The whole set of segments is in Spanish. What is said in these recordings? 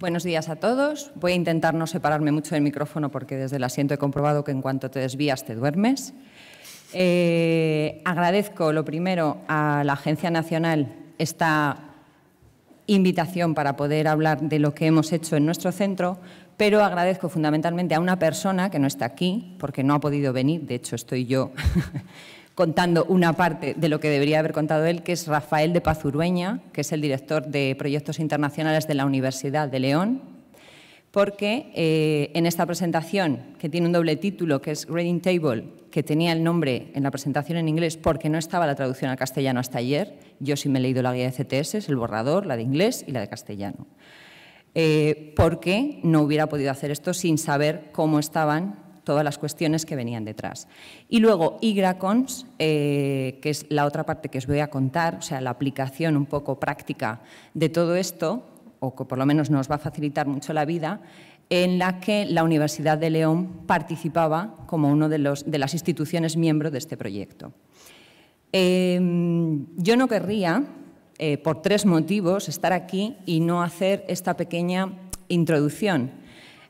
Buenos días a todos. Voy a intentar no separarme mucho del micrófono porque desde el asiento he comprobado que en cuanto te desvías te duermes. Eh, agradezco lo primero a la Agencia Nacional esta invitación para poder hablar de lo que hemos hecho en nuestro centro, pero agradezco fundamentalmente a una persona que no está aquí porque no ha podido venir, de hecho estoy yo contando una parte de lo que debería haber contado él, que es Rafael de Pazurueña, que es el director de proyectos internacionales de la Universidad de León, porque eh, en esta presentación, que tiene un doble título, que es Reading Table, que tenía el nombre en la presentación en inglés porque no estaba la traducción al castellano hasta ayer, yo sí me he leído la guía de CTS, el borrador, la de inglés y la de castellano. Eh, porque no hubiera podido hacer esto sin saber cómo estaban todas las cuestiones que venían detrás. Y luego Igracons, eh, que es la otra parte que os voy a contar, o sea, la aplicación un poco práctica de todo esto, o que por lo menos nos va a facilitar mucho la vida, en la que la Universidad de León participaba como una de, de las instituciones miembro de este proyecto. Em, yo no querría, eh, por tres motivos, estar aquí y no hacer esta pequeña introducción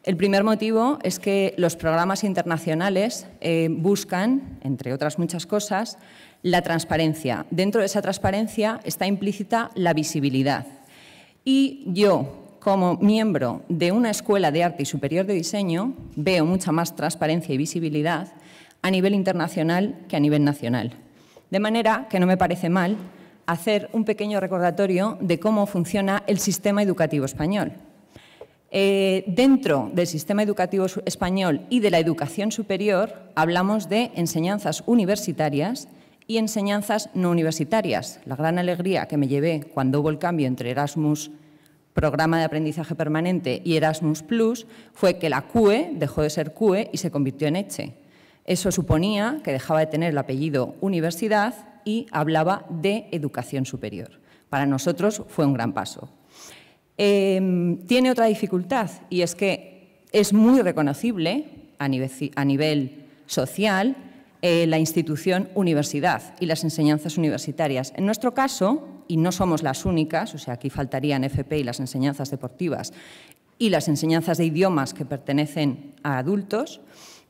el primer motivo es que los programas internacionales eh, buscan, entre otras muchas cosas, la transparencia. Dentro de esa transparencia está implícita la visibilidad. Y yo, como miembro de una escuela de arte y superior de diseño, veo mucha más transparencia y visibilidad a nivel internacional que a nivel nacional. De manera que no me parece mal hacer un pequeño recordatorio de cómo funciona el sistema educativo español. Eh, dentro del sistema educativo español y de la educación superior hablamos de enseñanzas universitarias y enseñanzas no universitarias. La gran alegría que me llevé cuando hubo el cambio entre Erasmus, programa de aprendizaje permanente, y Erasmus Plus fue que la CUE dejó de ser CUE y se convirtió en ECHE. Eso suponía que dejaba de tener el apellido universidad y hablaba de educación superior. Para nosotros fue un gran paso. Em, tiene otra dificultad y es que es muy reconocible a nivel, social eh, la institución universidad y las enseñanzas universitarias. En nuestro caso, y no somos las únicas, o sea, aquí faltarían FP y las enseñanzas deportivas y las enseñanzas de idiomas que pertenecen a adultos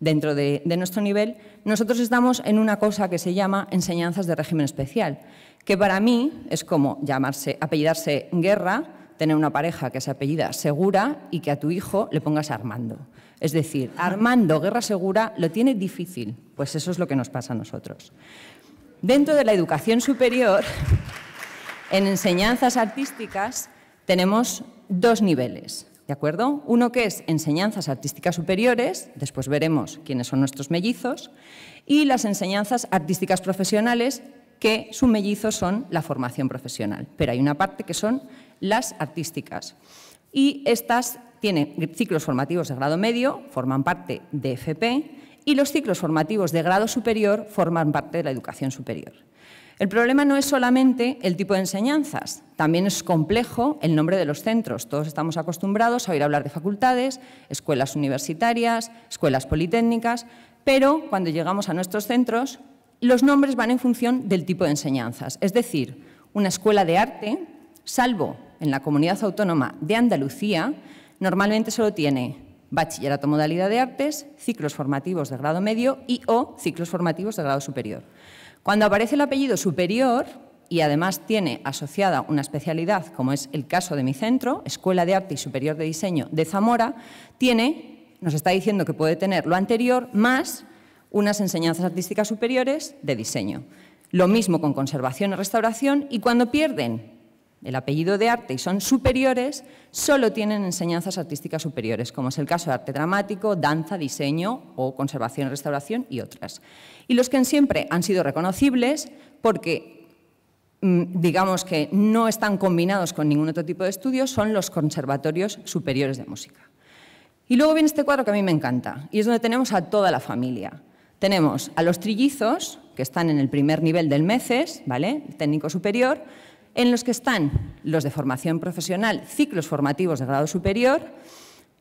dentro de, de nuestro nivel, nosotros estamos en una cosa que se llama enseñanzas de régimen especial, que para mí es como llamarse, apellidarse guerra, tener una pareja que se apellida Segura y que a tu hijo le pongas Armando. Es decir, Armando Guerra Segura lo tiene difícil, pues eso es lo que nos pasa a nosotros. Dentro de la educación superior, en enseñanzas artísticas, tenemos dos niveles, ¿de acuerdo? Uno que es enseñanzas artísticas superiores, después veremos quiénes son nuestros mellizos, y las enseñanzas artísticas profesionales, que su mellizo son la formación profesional. Pero hay una parte que son las artísticas. Y estas tienen ciclos formativos de grado medio, forman parte de FP, y los ciclos formativos de grado superior forman parte de la educación superior. El problema no es solamente el tipo de enseñanzas, también es complejo el nombre de los centros. Todos estamos acostumbrados a oír hablar de facultades, escuelas universitarias, escuelas politécnicas, pero cuando llegamos a nuestros centros, los nombres van en función del tipo de enseñanzas. Es decir, una escuela de arte, salvo en la comunidad autónoma de Andalucía normalmente solo tiene bachillerato modalidad de artes, ciclos formativos de grado medio y o ciclos formativos de grado superior. Cuando aparece el apellido superior y además tiene asociada una especialidad, como es el caso de mi centro, Escuela de Arte y Superior de Diseño de Zamora, tiene, nos está diciendo que puede tener lo anterior más unas enseñanzas artísticas superiores de diseño. Lo mismo con conservación y restauración y cuando pierden el apellido de arte y son superiores, solo tienen enseñanzas artísticas superiores, como es el caso de arte dramático, danza, diseño o conservación y restauración y otras. Y los que siempre han sido reconocibles porque mm, digamos que no están combinados con ningún otro tipo de estudios, son los conservatorios superiores de música. Y luego viene este cuadro que a mí me encanta, y es donde tenemos a toda la familia. Tenemos a los trillizos, que están en el primer nivel del MECES, ¿vale? técnico superior, en los que están los de formación profesional, ciclos formativos de grado superior,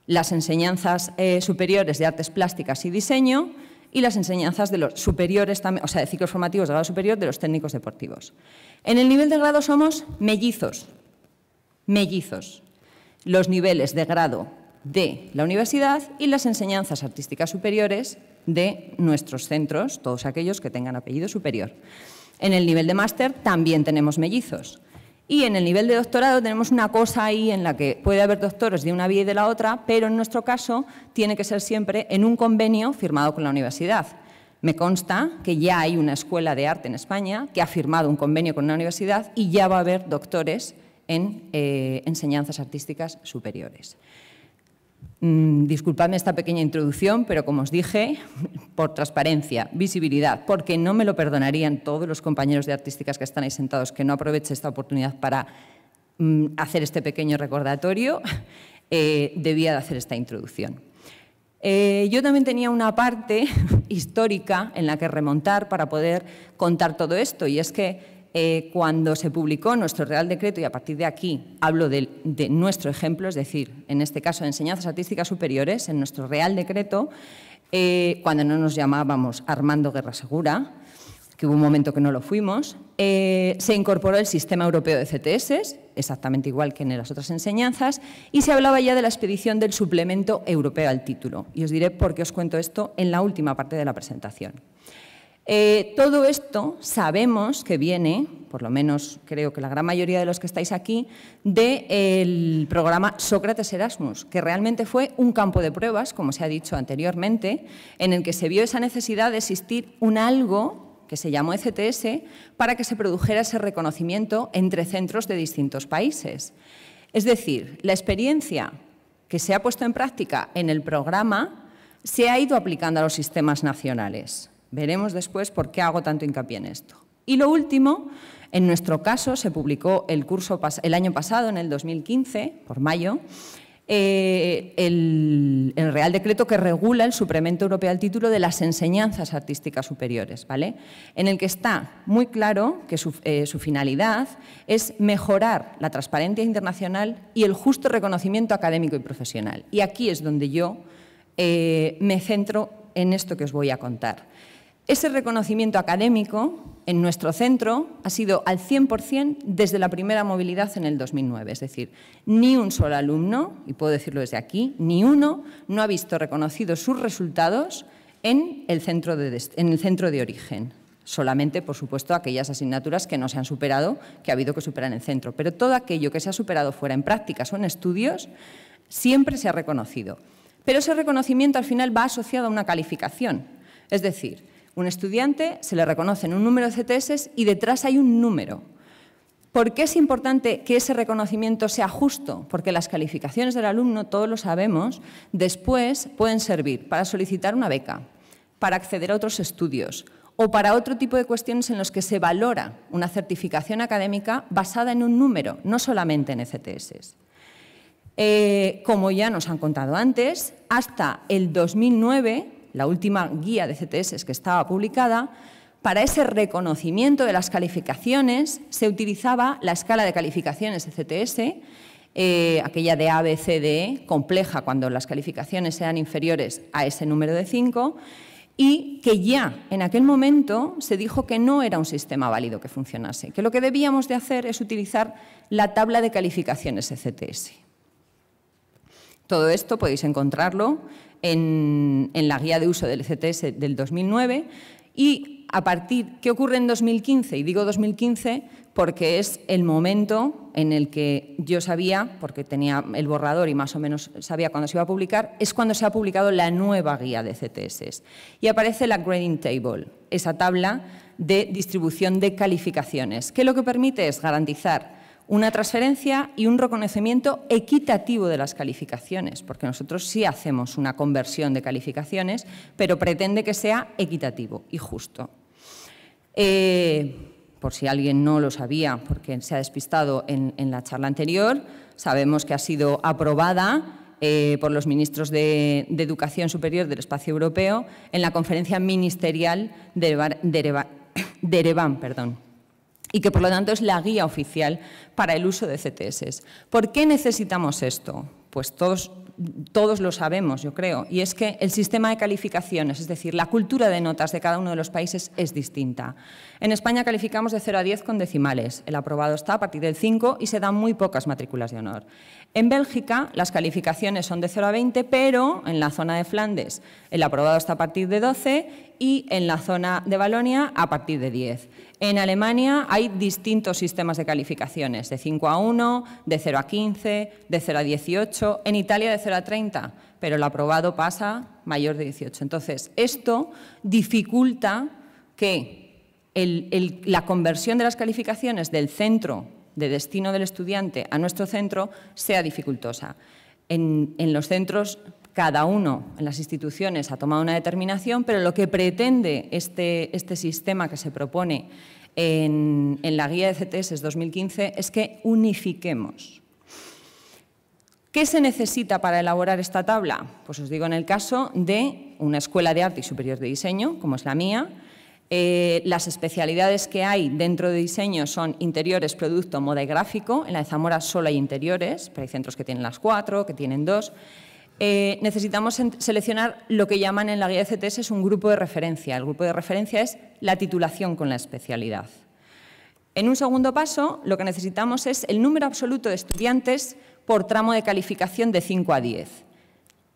las enseñanzas eh, superiores de artes plásticas y diseño y las enseñanzas de los superiores, o sea, de ciclos formativos de grado superior de los técnicos deportivos. En el nivel de grado somos mellizos, mellizos, los niveles de grado de la universidad y las enseñanzas artísticas superiores de nuestros centros, todos aquellos que tengan apellido superior. En el nivel de máster también tenemos mellizos. Y en el nivel de doctorado tenemos una cosa ahí en la que puede haber doctores de una vía y de la otra, pero en nuestro caso tiene que ser siempre en un convenio firmado con la universidad. Me consta que ya hay una escuela de arte en España que ha firmado un convenio con una universidad y ya va a haber doctores en eh, enseñanzas artísticas superiores. Mm, disculpadme esta pequeña introducción, pero como os dije, por transparencia, visibilidad, porque no me lo perdonarían todos los compañeros de artísticas que están ahí sentados, que no aproveche esta oportunidad para mm, hacer este pequeño recordatorio, eh, debía de hacer esta introducción. Eh, yo también tenía una parte histórica en la que remontar para poder contar todo esto, y es que eh, cuando se publicó nuestro Real Decreto, y a partir de aquí hablo de, nuestro ejemplo, es decir, en este caso de enseñanzas artísticas superiores, en nuestro Real Decreto, eh, cuando no nos llamábamos Armando Guerra Segura, que hubo un momento que no lo fuimos, eh, se incorporó el sistema europeo de CTS, exactamente igual que en las otras enseñanzas, y se hablaba ya de la expedición del suplemento europeo al título. Y os diré por qué os cuento esto en la última parte de la presentación. Eh, todo esto sabemos que viene, por lo menos creo que la gran mayoría de los que estáis aquí, del programa Sócrates Erasmus, que realmente fue un campo de pruebas, como se ha dicho anteriormente, en el que se vio esa necesidad de existir un algo que se llamó ECTS, para que se produjera ese reconocimiento entre centros de distintos países. Es decir, la experiencia que se ha puesto en práctica en el programa se ha ido aplicando a los sistemas nacionales. Veremos después por qué hago tanto hincapié en esto. Y lo último, en nuestro caso, se publicó el, curso el año pasado, en el 2015, por mayo, eh, el, Real Decreto que regula el suplemento europeo al título de las enseñanzas artísticas superiores, ¿vale? En el que está muy claro que su, eh, finalidad es mejorar la transparencia internacional y el justo reconocimiento académico y profesional. Y aquí es donde yo eh, me centro en esto que os voy a contar. Ese reconocimiento académico en nuestro centro ha sido al 100% desde la primera movilidad en el 2009. Es decir, ni un solo alumno, y puedo decirlo desde aquí, ni uno no ha visto reconocidos sus resultados en el centro de, en el centro de origen. Solamente, por supuesto, aquellas asignaturas que no se han superado, que ha habido que superar en el centro. Pero todo aquello que se ha superado fuera en prácticas o en estudios siempre se ha reconocido. Pero ese reconocimiento al final va asociado a una calificación. Es decir, un estudiante se le en un número de CTS y detrás hay un número. ¿Por qué es importante que ese reconocimiento sea justo? Porque las calificaciones del alumno, todos lo sabemos, después pueden servir para solicitar una beca, para acceder a otros estudios o para otro tipo de cuestiones en los que se valora una certificación académica basada en un número, no solamente en CTS. Eh, como ya nos han contado antes, hasta el 2009 la última guía de CTS que estaba publicada, para ese reconocimiento de las calificaciones se utilizaba la escala de calificaciones de CTS, eh, aquella de A, B, C, D, e, compleja cuando las calificaciones sean inferiores a ese número de 5, y que ya en aquel momento se dijo que no era un sistema válido que funcionase, que lo que debíamos de hacer es utilizar la tabla de calificaciones CTS. Todo esto podéis encontrarlo en, la guía de uso del e CTS del 2009 y a partir, ¿qué ocurre en 2015? Y digo 2015 porque es el momento en el que yo sabía, porque tenía el borrador y más o menos sabía cuándo se iba a publicar, es cuando se ha publicado la nueva guía de e CTS. Y aparece la Grading Table, esa tabla de distribución de calificaciones, que lo que permite es garantizar una transferencia y un reconocimiento equitativo de las calificaciones, porque nosotros sí hacemos una conversión de calificaciones, pero pretende que sea equitativo y justo. Eh, por si alguien no lo sabía, porque se ha despistado en, la charla anterior, sabemos que ha sido aprobada eh, por los ministros de, Educación Superior del Espacio Europeo en la conferencia ministerial de, Erevan, perdón, y que por lo tanto es la guía oficial para el uso de CTS. ¿Por qué necesitamos esto? Pues todos, todos lo sabemos, yo creo, y es que el sistema de calificaciones, es decir, la cultura de notas de cada uno de los países es distinta. En España calificamos de 0 a 10 con decimales, el aprobado está a partir del 5 y se dan muy pocas matrículas de honor. En Bélgica las calificaciones son de 0 a 20, pero en la zona de Flandes el aprobado está a partir de 12 y en la zona de Valonia a partir de 10. En Alemania hay distintos sistemas de calificaciones, de 5 a 1, de 0 a 15, de 0 a 18, en Italia de 0 a 30, pero el aprobado pasa mayor de 18. Entonces, esto dificulta que la conversión de las calificaciones del centro de destino del estudiante a nuestro centro sea dificultosa. En, los centros cada uno en las instituciones ha tomado una determinación, pero lo que pretende este, este sistema que se propone en, en, la guía de CTS 2015 es que unifiquemos. ¿Qué se necesita para elaborar esta tabla? Pues os digo en el caso de una escuela de arte y superior de diseño, como es la mía, eh, las especialidades que hay dentro de diseño son interiores, producto, moda y gráfico. En la de Zamora solo hay interiores, pero hay centros que tienen las cuatro, que tienen dos. Eh, necesitamos seleccionar lo que llaman en la guía de CTS es un grupo de referencia. El grupo de referencia es la titulación con la especialidad. En un segundo paso, lo que necesitamos es el número absoluto de estudiantes por tramo de calificación de 5 a 10.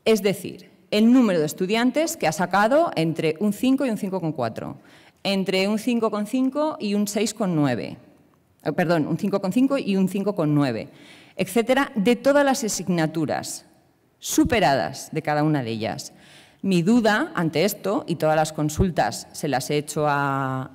Es decir, el número de estudiantes que ha sacado entre un 5 y un 5,4 entre un 5,5 y un 6,9, ah, perdón, un 5,5 y un 5,9, etcétera, de todas las asignaturas superadas de cada una de ellas. Mi duda ante esto, y todas las consultas se las he hecho a,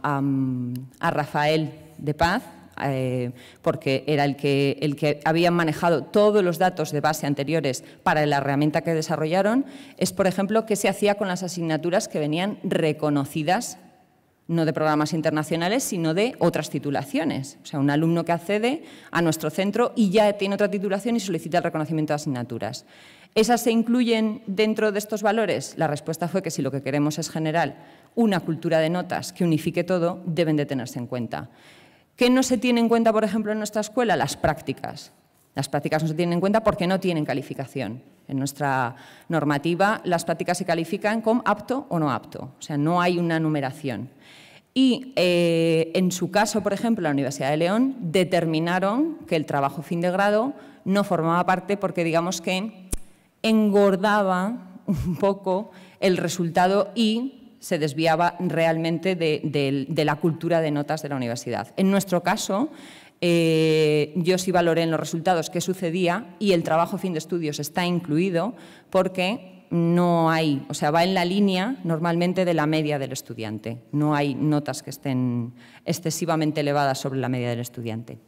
Rafael de Paz, eh, porque era el que, el que habían manejado todos los datos de base anteriores para la herramienta que desarrollaron, es, por ejemplo, qué se hacía con las asignaturas que venían reconocidas no de programas internacionales, sino de otras titulaciones. O sea, un alumno que accede a nuestro centro y ya tiene otra titulación y solicita el reconocimiento de asignaturas. ¿Esas se incluyen dentro de estos valores? La respuesta fue que si lo que queremos es generar una cultura de notas que unifique todo, deben de tenerse en cuenta. ¿Qué no se tiene en cuenta, por ejemplo, en nuestra escuela? Las prácticas. Las prácticas no se tienen en cuenta porque no tienen calificación. En nuestra normativa las prácticas se califican como apto o no apto, o sea, no hay una numeración. Y eh, en su caso, por ejemplo, la Universidad de León determinaron que el trabajo fin de grado no formaba parte porque digamos que engordaba un poco el resultado y se desviaba realmente de la cultura de notas de la universidad. En nuestro caso, eh, yo sí valoré en los resultados qué sucedía y el trabajo fin de estudios está incluido porque no hay, o sea, va en la línea normalmente de la media del estudiante. No hay notas que estén excesivamente elevadas sobre la media del estudiante.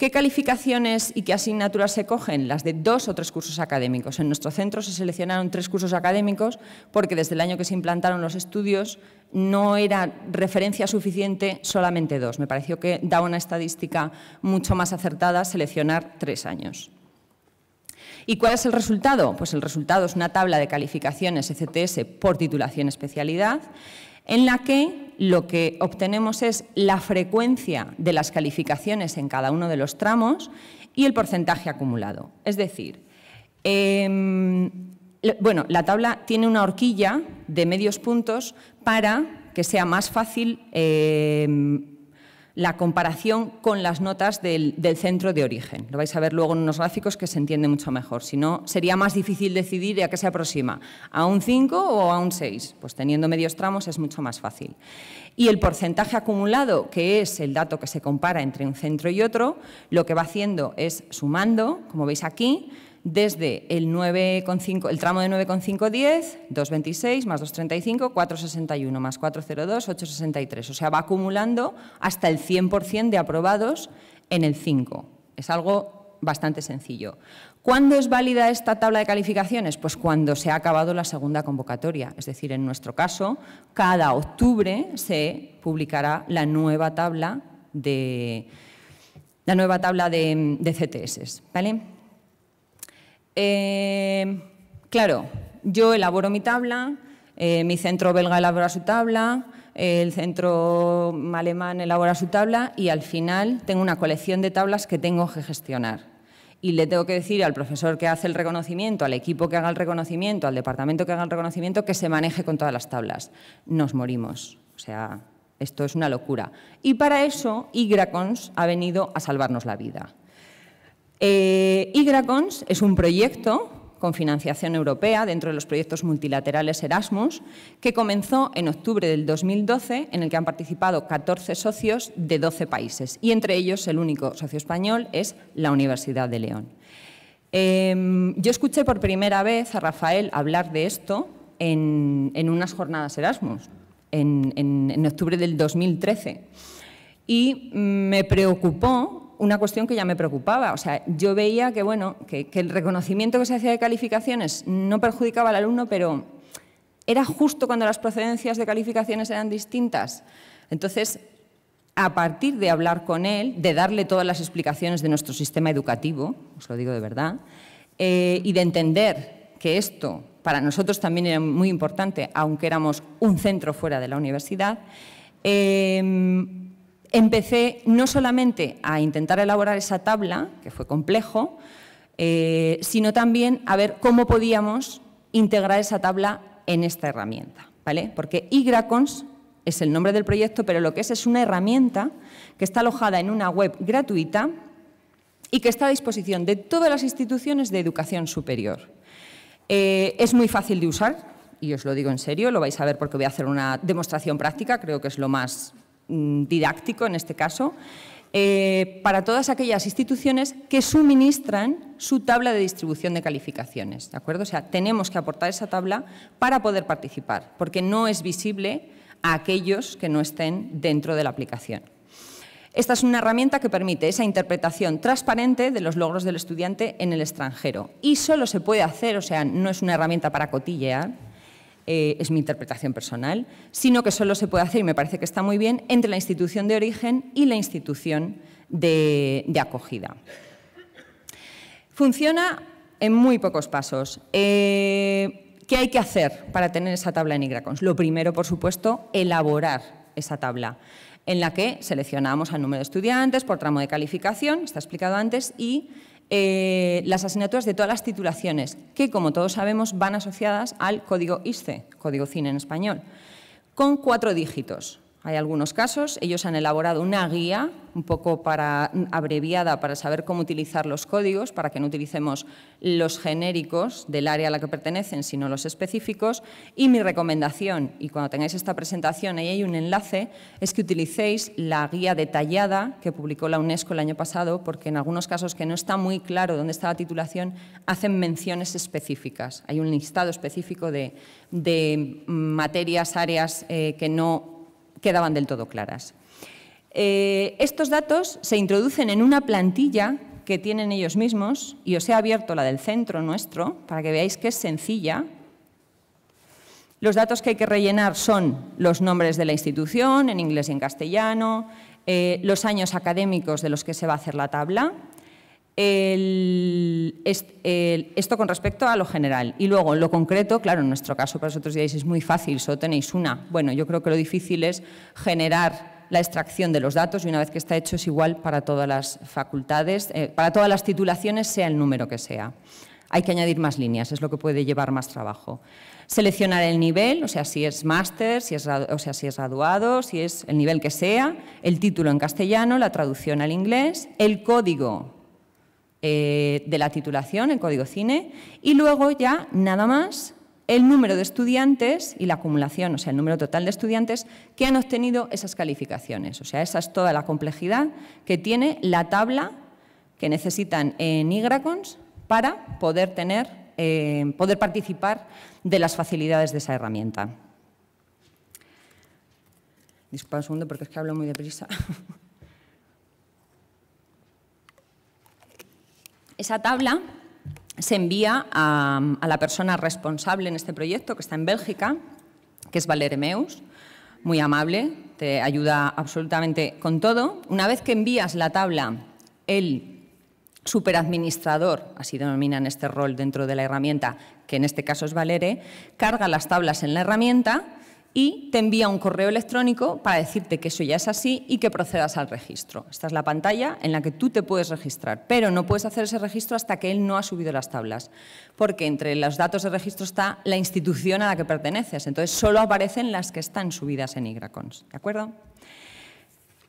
¿Qué calificaciones y qué asignaturas se cogen? Las de dos o tres cursos académicos. En nuestro centro se seleccionaron tres cursos académicos porque desde el año que se implantaron los estudios no era referencia suficiente solamente dos. Me pareció que da una estadística mucho más acertada seleccionar tres años. ¿Y cuál es el resultado? Pues el resultado es una tabla de calificaciones ECTS por titulación especialidad en la que lo que obtenemos es la frecuencia de las calificaciones en cada uno de los tramos y el porcentaje acumulado. Es decir, em, bueno, la tabla tiene una horquilla de medios puntos para que sea más fácil em, la comparación con las notas del, centro de origen. Lo vais a ver luego en unos gráficos que se entiende mucho mejor. Si no, sería más difícil decidir a qué se aproxima, a un 5 o a un 6. Pues teniendo medios tramos es mucho más fácil. Y el porcentaje acumulado, que es el dato que se compara entre un centro y otro, lo que va haciendo es sumando, como veis aquí, desde el el tramo de 9,510, 2,26 más 2,35, 4,61 más 4,02, 8,63. O sea, va acumulando hasta el 100% de aprobados en el 5. Es algo bastante sencillo. ¿Cuándo es válida esta tabla de calificaciones? Pues cuando se ha acabado la segunda convocatoria. Es decir, en nuestro caso, cada octubre se publicará la nueva tabla de, la nueva tabla de CTS. ¿vale? Eh, claro, yo elaboro mi tabla, eh, mi centro belga elabora su tabla, el centro alemán elabora su tabla y al final tengo una colección de tablas que tengo que gestionar. Y le tengo que decir al profesor que hace el reconocimiento, al equipo que haga el reconocimiento, al departamento que haga el reconocimiento, que se maneje con todas las tablas. Nos morimos. O sea, esto es una locura. Y para eso, Igracons ha venido a salvarnos la vida. Eh, Igracons es un proyecto con financiación europea dentro de los proyectos multilaterales Erasmus, que comenzó en octubre del 2012, en el que han participado 14 socios de 12 países, y entre ellos el único socio español es la Universidad de León. Em, yo escuché por primera vez a Rafael hablar de esto en, unas jornadas Erasmus, en octubre del 2013, y me preocupó una cuestión que ya me preocupaba. O sea, yo veía que, bueno, que, el reconocimiento que se hacía de calificaciones no perjudicaba al alumno, pero era justo cuando las procedencias de calificaciones eran distintas. Entonces, a partir de hablar con él, de darle todas las explicaciones de nuestro sistema educativo, os lo digo de verdad, eh, y de entender que esto para nosotros también era muy importante, aunque éramos un centro fuera de la universidad, eh, empecé no solamente a intentar elaborar esa tabla, que fue complejo, eh, sino también a ver cómo podíamos integrar esa tabla en esta herramienta, ¿vale? Porque IGRACONS es el nombre del proyecto, pero lo que es es una herramienta que está alojada en una web gratuita y que está a disposición de todas las instituciones de educación superior. Eh, es muy fácil de usar, y os lo digo en serio, lo vais a ver porque voy a hacer una demostración práctica, creo que es lo más Mm, didáctico en este caso, eh, para todas aquellas instituciones que suministran su tabla de distribución de calificaciones. ¿de acuerdo? O sea, tenemos que aportar esa tabla para poder participar, porque no es visible a aquellos que no estén dentro de la aplicación. Esta es una herramienta que permite esa interpretación transparente de los logros del estudiante en el extranjero. Y solo se puede hacer, o sea, no es una herramienta para cotillear, eh, es mi interpretación personal, sino que solo se puede hacer, y me parece que está muy bien, entre la institución de origen y la institución de, acogida. Funciona en muy pocos pasos. Eh, ¿Qué hay que hacer para tener esa tabla en IGRACONS? Lo primero, por supuesto, elaborar esa tabla en la que seleccionamos al número de estudiantes por tramo de calificación, está explicado antes, y eh, las asignaturas de todas las titulaciones, que como todos sabemos van asociadas al código ISCE, código CINE en español, con cuatro dígitos. Hay algunos casos, ellos han elaborado una guía un poco para, abreviada para saber cómo utilizar los códigos, para que no utilicemos los genéricos del área a la que pertenecen, sino los específicos. Y mi recomendación, y cuando tengáis esta presentación, ahí hay un enlace, es que utilicéis la guía detallada que publicó la UNESCO el año pasado, porque en algunos casos que no está muy claro dónde está la titulación, hacen menciones específicas. Hay un listado específico de, materias, áreas eh, que no quedaban del todo claras. Eh, estos datos se introducen en una plantilla que tienen ellos mismos y os he abierto la del centro nuestro para que veáis que es sencilla. Los datos que hay que rellenar son los nombres de la institución en inglés y en castellano, eh, los años académicos de los que se va a hacer la tabla, esto con respecto a lo general. Y luego, en lo concreto, claro, en nuestro caso, para vosotros diréis, es muy fácil, solo tenéis una. Bueno, yo creo que lo difícil es generar la extracción de los datos y una vez que está hecho es igual para todas las facultades, eh, para todas las titulaciones, sea el número que sea. Hay que añadir más líneas, es lo que puede llevar más trabajo. Seleccionar el nivel, o sea, si es máster, si es, o sea, si es graduado, si es el nivel que sea, el título en castellano, la traducción al inglés, el código eh, de la titulación el Código Cine y luego ya nada más el número de estudiantes y la acumulación, o sea, el número total de estudiantes que han obtenido esas calificaciones. O sea, esa es toda la complejidad que tiene la tabla que necesitan en IGRACONS para poder, tener, eh, poder participar de las facilidades de esa herramienta. Disculpa un segundo porque es que hablo muy deprisa. Esa tabla se envía a, la persona responsable en este proyecto, que está en Bélgica, que es Valere Meus, muy amable, te ayuda absolutamente con todo. Una vez que envías la tabla, el superadministrador, así denominan este rol dentro de la herramienta, que en este caso es Valere, carga las tablas en la herramienta y te envía un correo electrónico para decirte que eso ya es así y que procedas al registro. Esta es la pantalla en la que tú te puedes registrar, pero no puedes hacer ese registro hasta que él no ha subido las tablas, porque entre los datos de registro está la institución a la que perteneces, entonces solo aparecen las que están subidas en Igracons, ¿de acuerdo?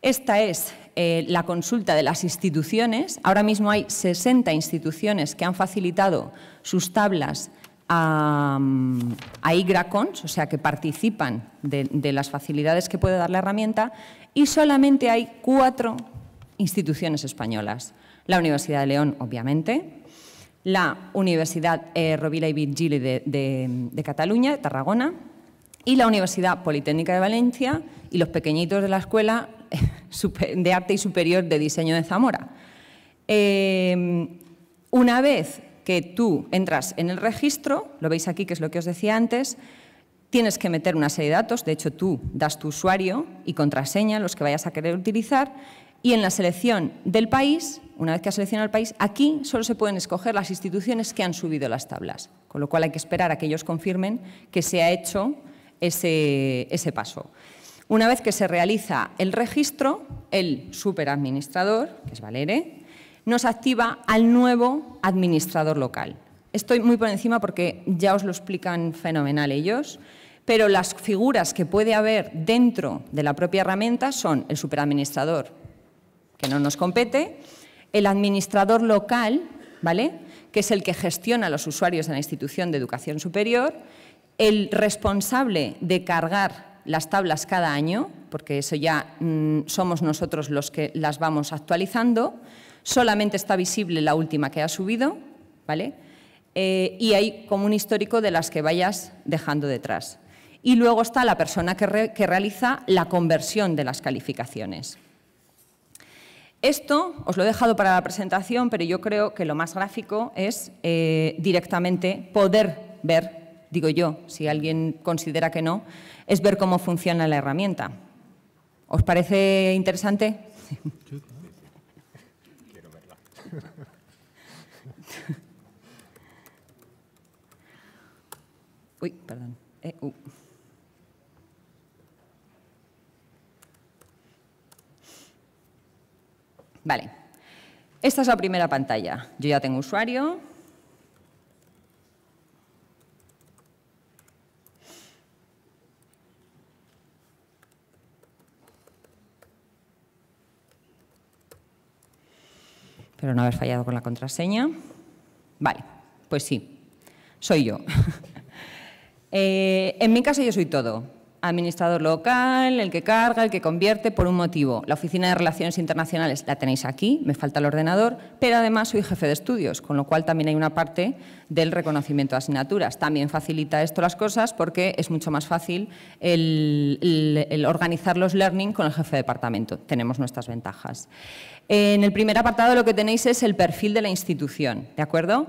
Esta es eh, la consulta de las instituciones. Ahora mismo hay 60 instituciones que han facilitado sus tablas a, mm, IGRACONS, o sea, que participan de, las facilidades que puede dar la herramienta, y solamente hay cuatro instituciones españolas. La Universidad de León, obviamente, la Universidad Rovila eh, Rovira y Virgili de, Cataluña, de Tarragona, y la Universidad Politécnica de Valencia y los pequeñitos de la Escuela de Arte y Superior de Diseño de Zamora. Eh, una vez que tú entras en el registro, lo veis aquí, que es lo que os decía antes, tienes que meter una serie de datos, de hecho tú das tu usuario y contraseña, los que vayas a querer utilizar, y en la selección del país, una vez que has seleccionado el país, aquí solo se pueden escoger las instituciones que han subido las tablas, con lo cual hay que esperar a que ellos confirmen que se ha hecho ese, ese paso. Una vez que se realiza el registro, el superadministrador, que es Valere, nos activa al nuevo administrador local. Estoy muy por encima porque ya os lo explican fenomenal ellos, pero las figuras que puede haber dentro de la propia herramienta son el superadministrador, que no nos compete, el administrador local, ¿vale? que es el que gestiona a los usuarios de la institución de educación superior, el responsable de cargar las tablas cada año, porque eso ya mm, somos nosotros los que las vamos actualizando, Solamente está visible la última que ha subido, ¿vale? Eh, y hay como un histórico de las que vayas dejando detrás. Y luego está la persona que, realiza la conversión de las calificaciones. Esto os lo he dejado para la presentación, pero yo creo que lo más gráfico es eh, directamente poder ver, digo yo, si alguien considera que no, es ver cómo funciona la herramienta. ¿Os parece interesante? Uy, perdón. Eh, uh. Vale. Esta es la primera pantalla. Yo ya tengo usuario. Pero no haber fallado con la contraseña. Vale, pues sí, soy yo. Eh, en mi caso yo soy todo. Administrador local, el que carga, el que convierte, por un motivo. La oficina de relaciones internacionales la tenéis aquí, me falta el ordenador, pero además soy jefe de estudios, con lo cual también hay una parte del reconocimiento de asignaturas. También facilita esto las cosas porque es mucho más fácil el, organizar los learning con el jefe de departamento. Tenemos nuestras ventajas. En el primer apartado lo que tenéis es el perfil de la institución, ¿de acuerdo?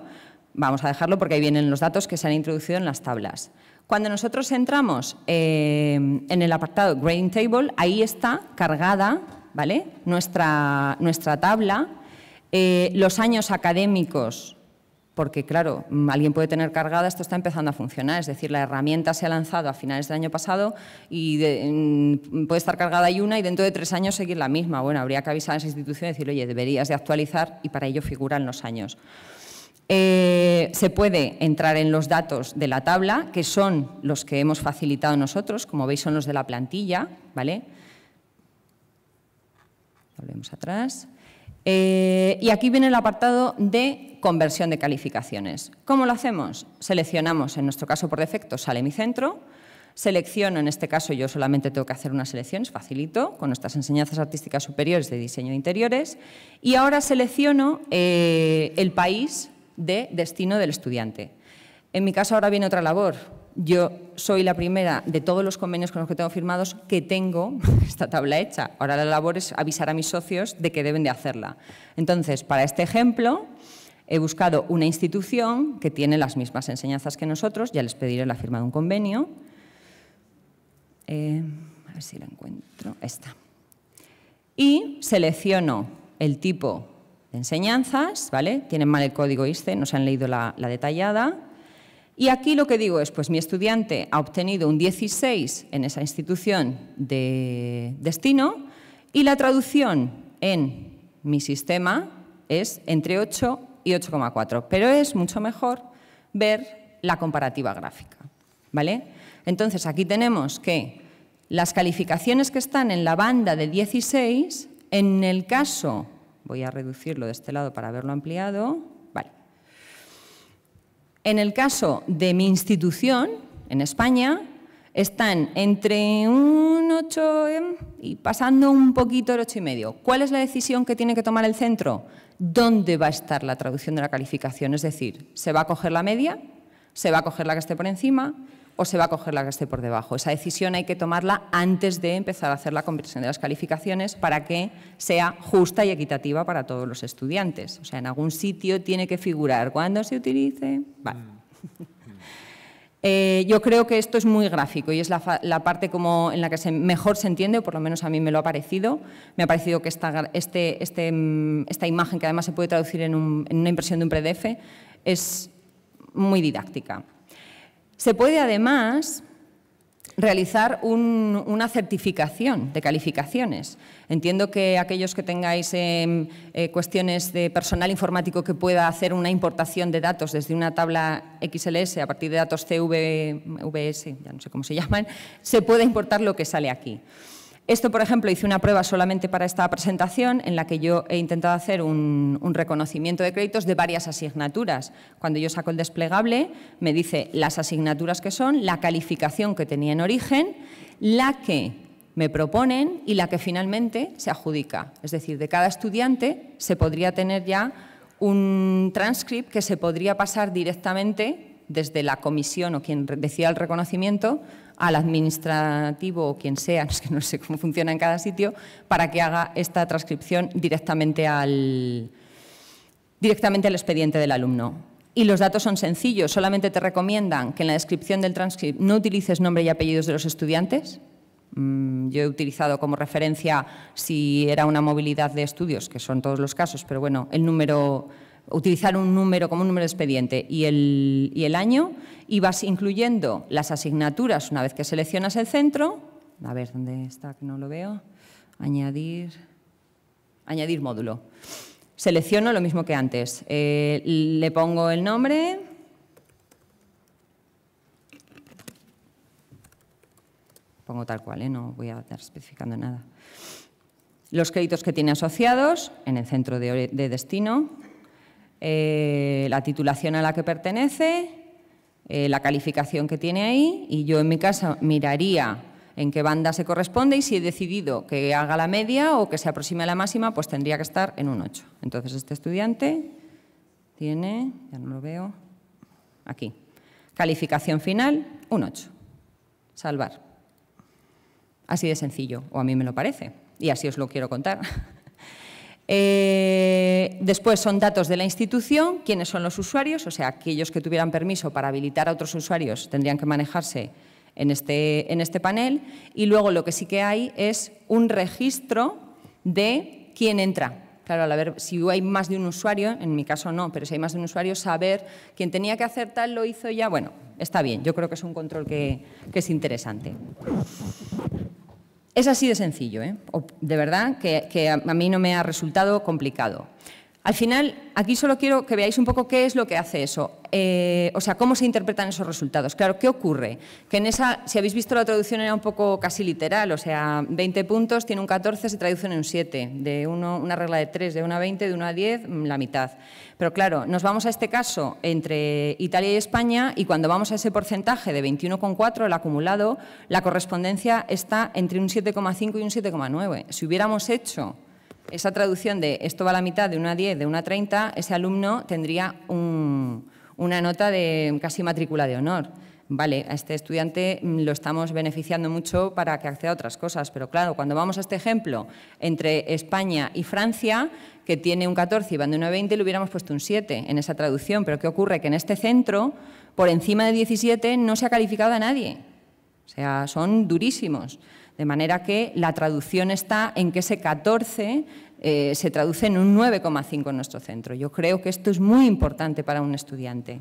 Vamos a dejarlo porque ahí vienen los datos que se han introducido en las tablas. Cuando nosotros entramos eh, en el apartado Grading Table, ahí está cargada ¿vale? nuestra, nuestra tabla, eh, los años académicos, porque claro, mm, alguien puede tener cargada, esto está empezando a funcionar, es decir, la herramienta se ha lanzado a finales del año pasado y mm, puede estar cargada y una y dentro de tres años seguir la misma. Bueno, habría que avisar a esa institución y decir, oye, deberías de actualizar y para ello figuran los años. Eh, se puede entrar en los datos de la tabla, que son los que hemos facilitado nosotros, como veis son los de la plantilla, ¿vale? Volvemos atrás. Eh, y aquí viene el apartado de conversión de calificaciones. ¿Cómo lo hacemos? Seleccionamos, en nuestro caso por defecto, sale mi centro, selecciono, en este caso yo solamente tengo que hacer una selección, facilito, con nuestras enseñanzas artísticas superiores de diseño de interiores, y ahora selecciono eh, el país de destino del estudiante. En mi caso ahora viene otra labor. Yo soy la primera de todos los convenios con los que tengo firmados que tengo esta tabla hecha. Ahora la labor es avisar a mis socios de que deben de hacerla. Entonces, para este ejemplo, he buscado una institución que tiene las mismas enseñanzas que nosotros. Ya les pediré la firma de un convenio. Eh, a ver si la encuentro. Esta. Y selecciono el tipo de enseñanzas, ¿vale? Tienen mal el código ISTE, no se han leído la, la detallada. Y aquí lo que digo es, pues mi estudiante ha obtenido un 16 en esa institución de destino y la traducción en mi sistema es entre 8 y 8,4. Pero es mucho mejor ver la comparativa gráfica, ¿vale? Entonces aquí tenemos que las calificaciones que están en la banda de 16, en el caso Voy a reducirlo de este lado para verlo ampliado. Vale. En el caso de mi institución, en España, están entre un 8 em, y pasando un poquito el medio. ¿Cuál es la decisión que tiene que tomar el centro? ¿Dónde va a estar la traducción de la calificación? Es decir, ¿se va a coger la media? ¿Se va a coger la que esté por encima? o se va a coger la que esté por debajo. Esa decisión hay que tomarla antes de empezar a hacer la conversión de las calificaciones para que sea justa y equitativa para todos los estudiantes. O sea, en algún sitio tiene que figurar cuándo se utilice. Vale. Mm. Eh, yo creo que esto es muy gráfico y es la, parte en la que mejor se entiende, o por lo menos a mí me lo ha parecido. Me ha parecido que esta, este, este, mm, esta imagen, que además se puede traducir en, en una impresión de un PDF, es muy didáctica. Se puede además realizar una certificación de calificaciones. Entiendo que aquellos que tengáis em, eh, cuestiones de personal informático que pueda hacer una importación de datos desde una tabla XLS a partir de datos CVS, ya no sé cómo se llaman, se puede importar lo que sale aquí. Esto, por ejemplo, hice una prueba solamente para esta presentación en la que yo he intentado hacer un, reconocimiento de créditos de varias asignaturas. Cuando yo saco el desplegable, me dice las asignaturas que son, la calificación que tenía en origen, la que me proponen y la que finalmente se adjudica. Es decir, de cada estudiante se podría tener ya un transcript que se podría pasar directamente desde la comisión o quien decida el reconocimiento al administrativo o quien sea, es que no sé cómo funciona en cada sitio, para que haga esta transcripción directamente al, directamente al expediente del alumno. Y los datos son sencillos, solamente te recomiendan que en la descripción del transcript no utilices nombre y apellidos de los estudiantes. Mm, yo he utilizado como referencia si era una movilidad de estudios, que son todos los casos, pero bueno, el número utilizar un número como un número de expediente y el, año, y vas incluyendo las asignaturas una vez que seleccionas el centro. A ver, ¿dónde está? Que no lo veo. Añadir, añadir módulo. Selecciono lo mismo que antes. Eh, le pongo el nombre, pongo tal cual, ¿eh? no voy a estar especificando nada. Los créditos que tiene asociados en el centro de destino, eh, la titulación a la que pertenece, eh, la calificación que tiene ahí y yo en mi casa miraría en qué banda se corresponde y si he decidido que haga la media o que se aproxime a la máxima, pues tendría que estar en un 8. Entonces este estudiante tiene, ya no lo veo, aquí, calificación final, un 8. Salvar. Así de sencillo, o a mí me lo parece. Y así os lo quiero contar. Eh, después son datos de la institución, quiénes son los usuarios, o sea, aquellos que tuvieran permiso para habilitar a otros usuarios tendrían que manejarse en este, en este panel. Y luego lo que sí que hay es un registro de quién entra. Claro, al ver, si hay más de un usuario, en mi caso no, pero si hay más de un usuario, saber quién tenía que hacer tal lo hizo ya, bueno, está bien, yo creo que es un control que es interesante. Es así de sencillo, ¿eh? de verdad que a mí no me ha resultado complicado. Al final, aquí solo quiero que veáis un poco qué es lo que hace eso. Eh, o sea, cómo se interpretan esos resultados. Claro, ¿qué ocurre? Que en esa, si habéis visto la traducción era un poco casi literal, o sea, 20 puntos, tiene un 14, se traduce en un 7, de una regla de 3, de 1 a 20, de 1 a 10, mm, la mitad. Pero claro, nos vamos a este caso entre Italia y España y cuando vamos a ese porcentaje de 21,4, el acumulado, la correspondencia está entre un 7,5 y un 7,9. Si hubiéramos hecho esa traducción de esto va a la mitad de una 10, de una 30, ese alumno tendría una nota de casi matrícula de honor. Vale, a este estudiante lo estamos beneficiando mucho para que acceda a otras cosas, pero claro, cuando vamos a este ejemplo entre España y Francia, que tiene un 14 y van de una a 20, le hubiéramos puesto un 7 en esa traducción, pero ¿qué ocurre? Que en este centro, por encima de 17, no se ha calificado a nadie. O sea, son durísimos. De manera que la traducción está en que ese 14 eh, se traduce en un 9,5 en nuestro centro. Yo creo que esto es muy importante para un estudiante.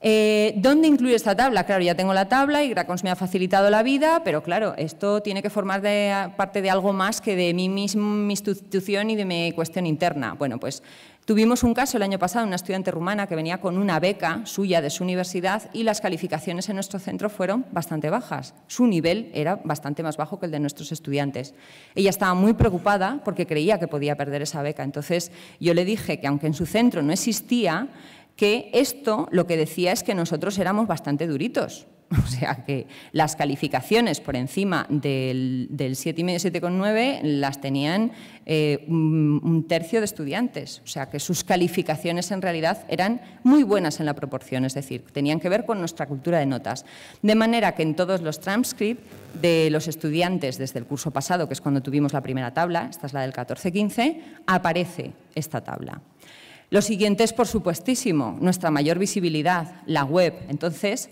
Eh, ¿Dónde incluir esta tabla? Claro, ya tengo la tabla y Gracons me ha facilitado la vida, pero claro, esto tiene que formar parte de algo más que de mí mismo, mi institución y de mi cuestión interna. Bueno, pues Tuvimos un caso el año pasado, una estudiante rumana que venía con una beca suya de su universidad y las calificaciones en nuestro centro fueron bastante bajas. Su nivel era bastante más bajo que el de nuestros estudiantes. Ella estaba muy preocupada porque creía que podía perder esa beca. Entonces yo le dije que aunque en su centro no existía, que esto lo que decía es que nosotros éramos bastante duritos, O sea que las calificaciones por encima del, del 7,5, 7,9 las tenían eh, un, tercio de estudiantes. O sea que sus calificaciones en realidad eran muy buenas en la proporción, es decir, tenían que ver con nuestra cultura de notas. De manera que en todos los transcripts de los estudiantes desde el curso pasado, que es cuando tuvimos la primera tabla, esta es la del 14-15, aparece esta tabla. Lo siguiente es, por supuestísimo, nuestra mayor visibilidad, la web. Entonces,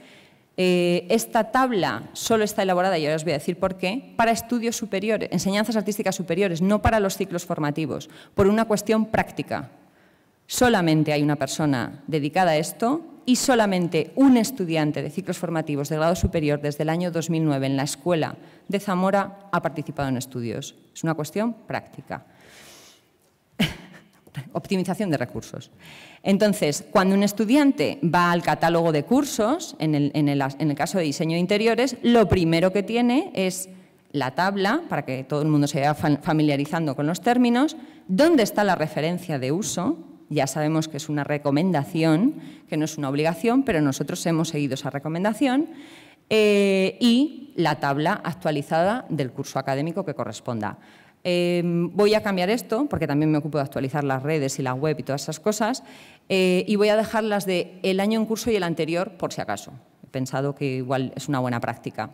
eh, esta tabla solo está elaborada, y ahora os voy a decir por qué, para estudios superiores, enseñanzas artísticas superiores, no para los ciclos formativos, por una cuestión práctica. Solamente hay una persona dedicada a esto y solamente un estudiante de ciclos formativos de grado superior desde el año 2009 en la Escuela de Zamora ha participado en estudios. Es una cuestión práctica optimización de recursos. Entonces, cuando un estudiante va al catálogo de cursos, en el, caso de diseño de interiores, lo primero que tiene es la tabla, para que todo el mundo se vaya familiarizando con los términos, dónde está la referencia de uso, ya sabemos que es una recomendación, que no es una obligación, pero nosotros hemos seguido esa recomendación, eh, y la tabla actualizada del curso académico que corresponda. Em, voy a cambiar esto, porque también me ocupo de actualizar las redes y la web y todas esas cosas, eh, y voy a dejar las de el año en curso y el anterior, por si acaso. He pensado que igual es una buena práctica.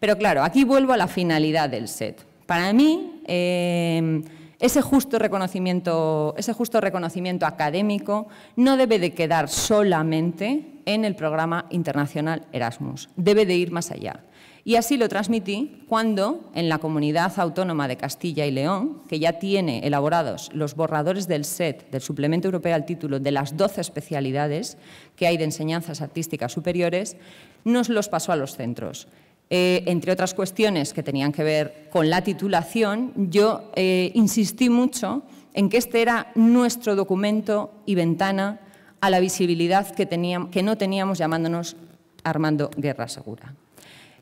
Pero claro, aquí vuelvo a la finalidad del set. Para mí, em, ese, justo reconocimiento, ese justo reconocimiento académico no debe de quedar solamente en el programa internacional Erasmus. Debe de ir más allá. Y así lo transmití cuando, en la comunidad autónoma de Castilla y León, que ya tiene elaborados los borradores del SET, del suplemento europeo al título, de las 12 especialidades que hay de enseñanzas artísticas superiores, nos los pasó a los centros. Eh, entre otras cuestiones que tenían que ver con la titulación, yo eh, insistí mucho en que este era nuestro documento y ventana a la visibilidad que, que no teníamos llamándonos Armando Guerra Segura.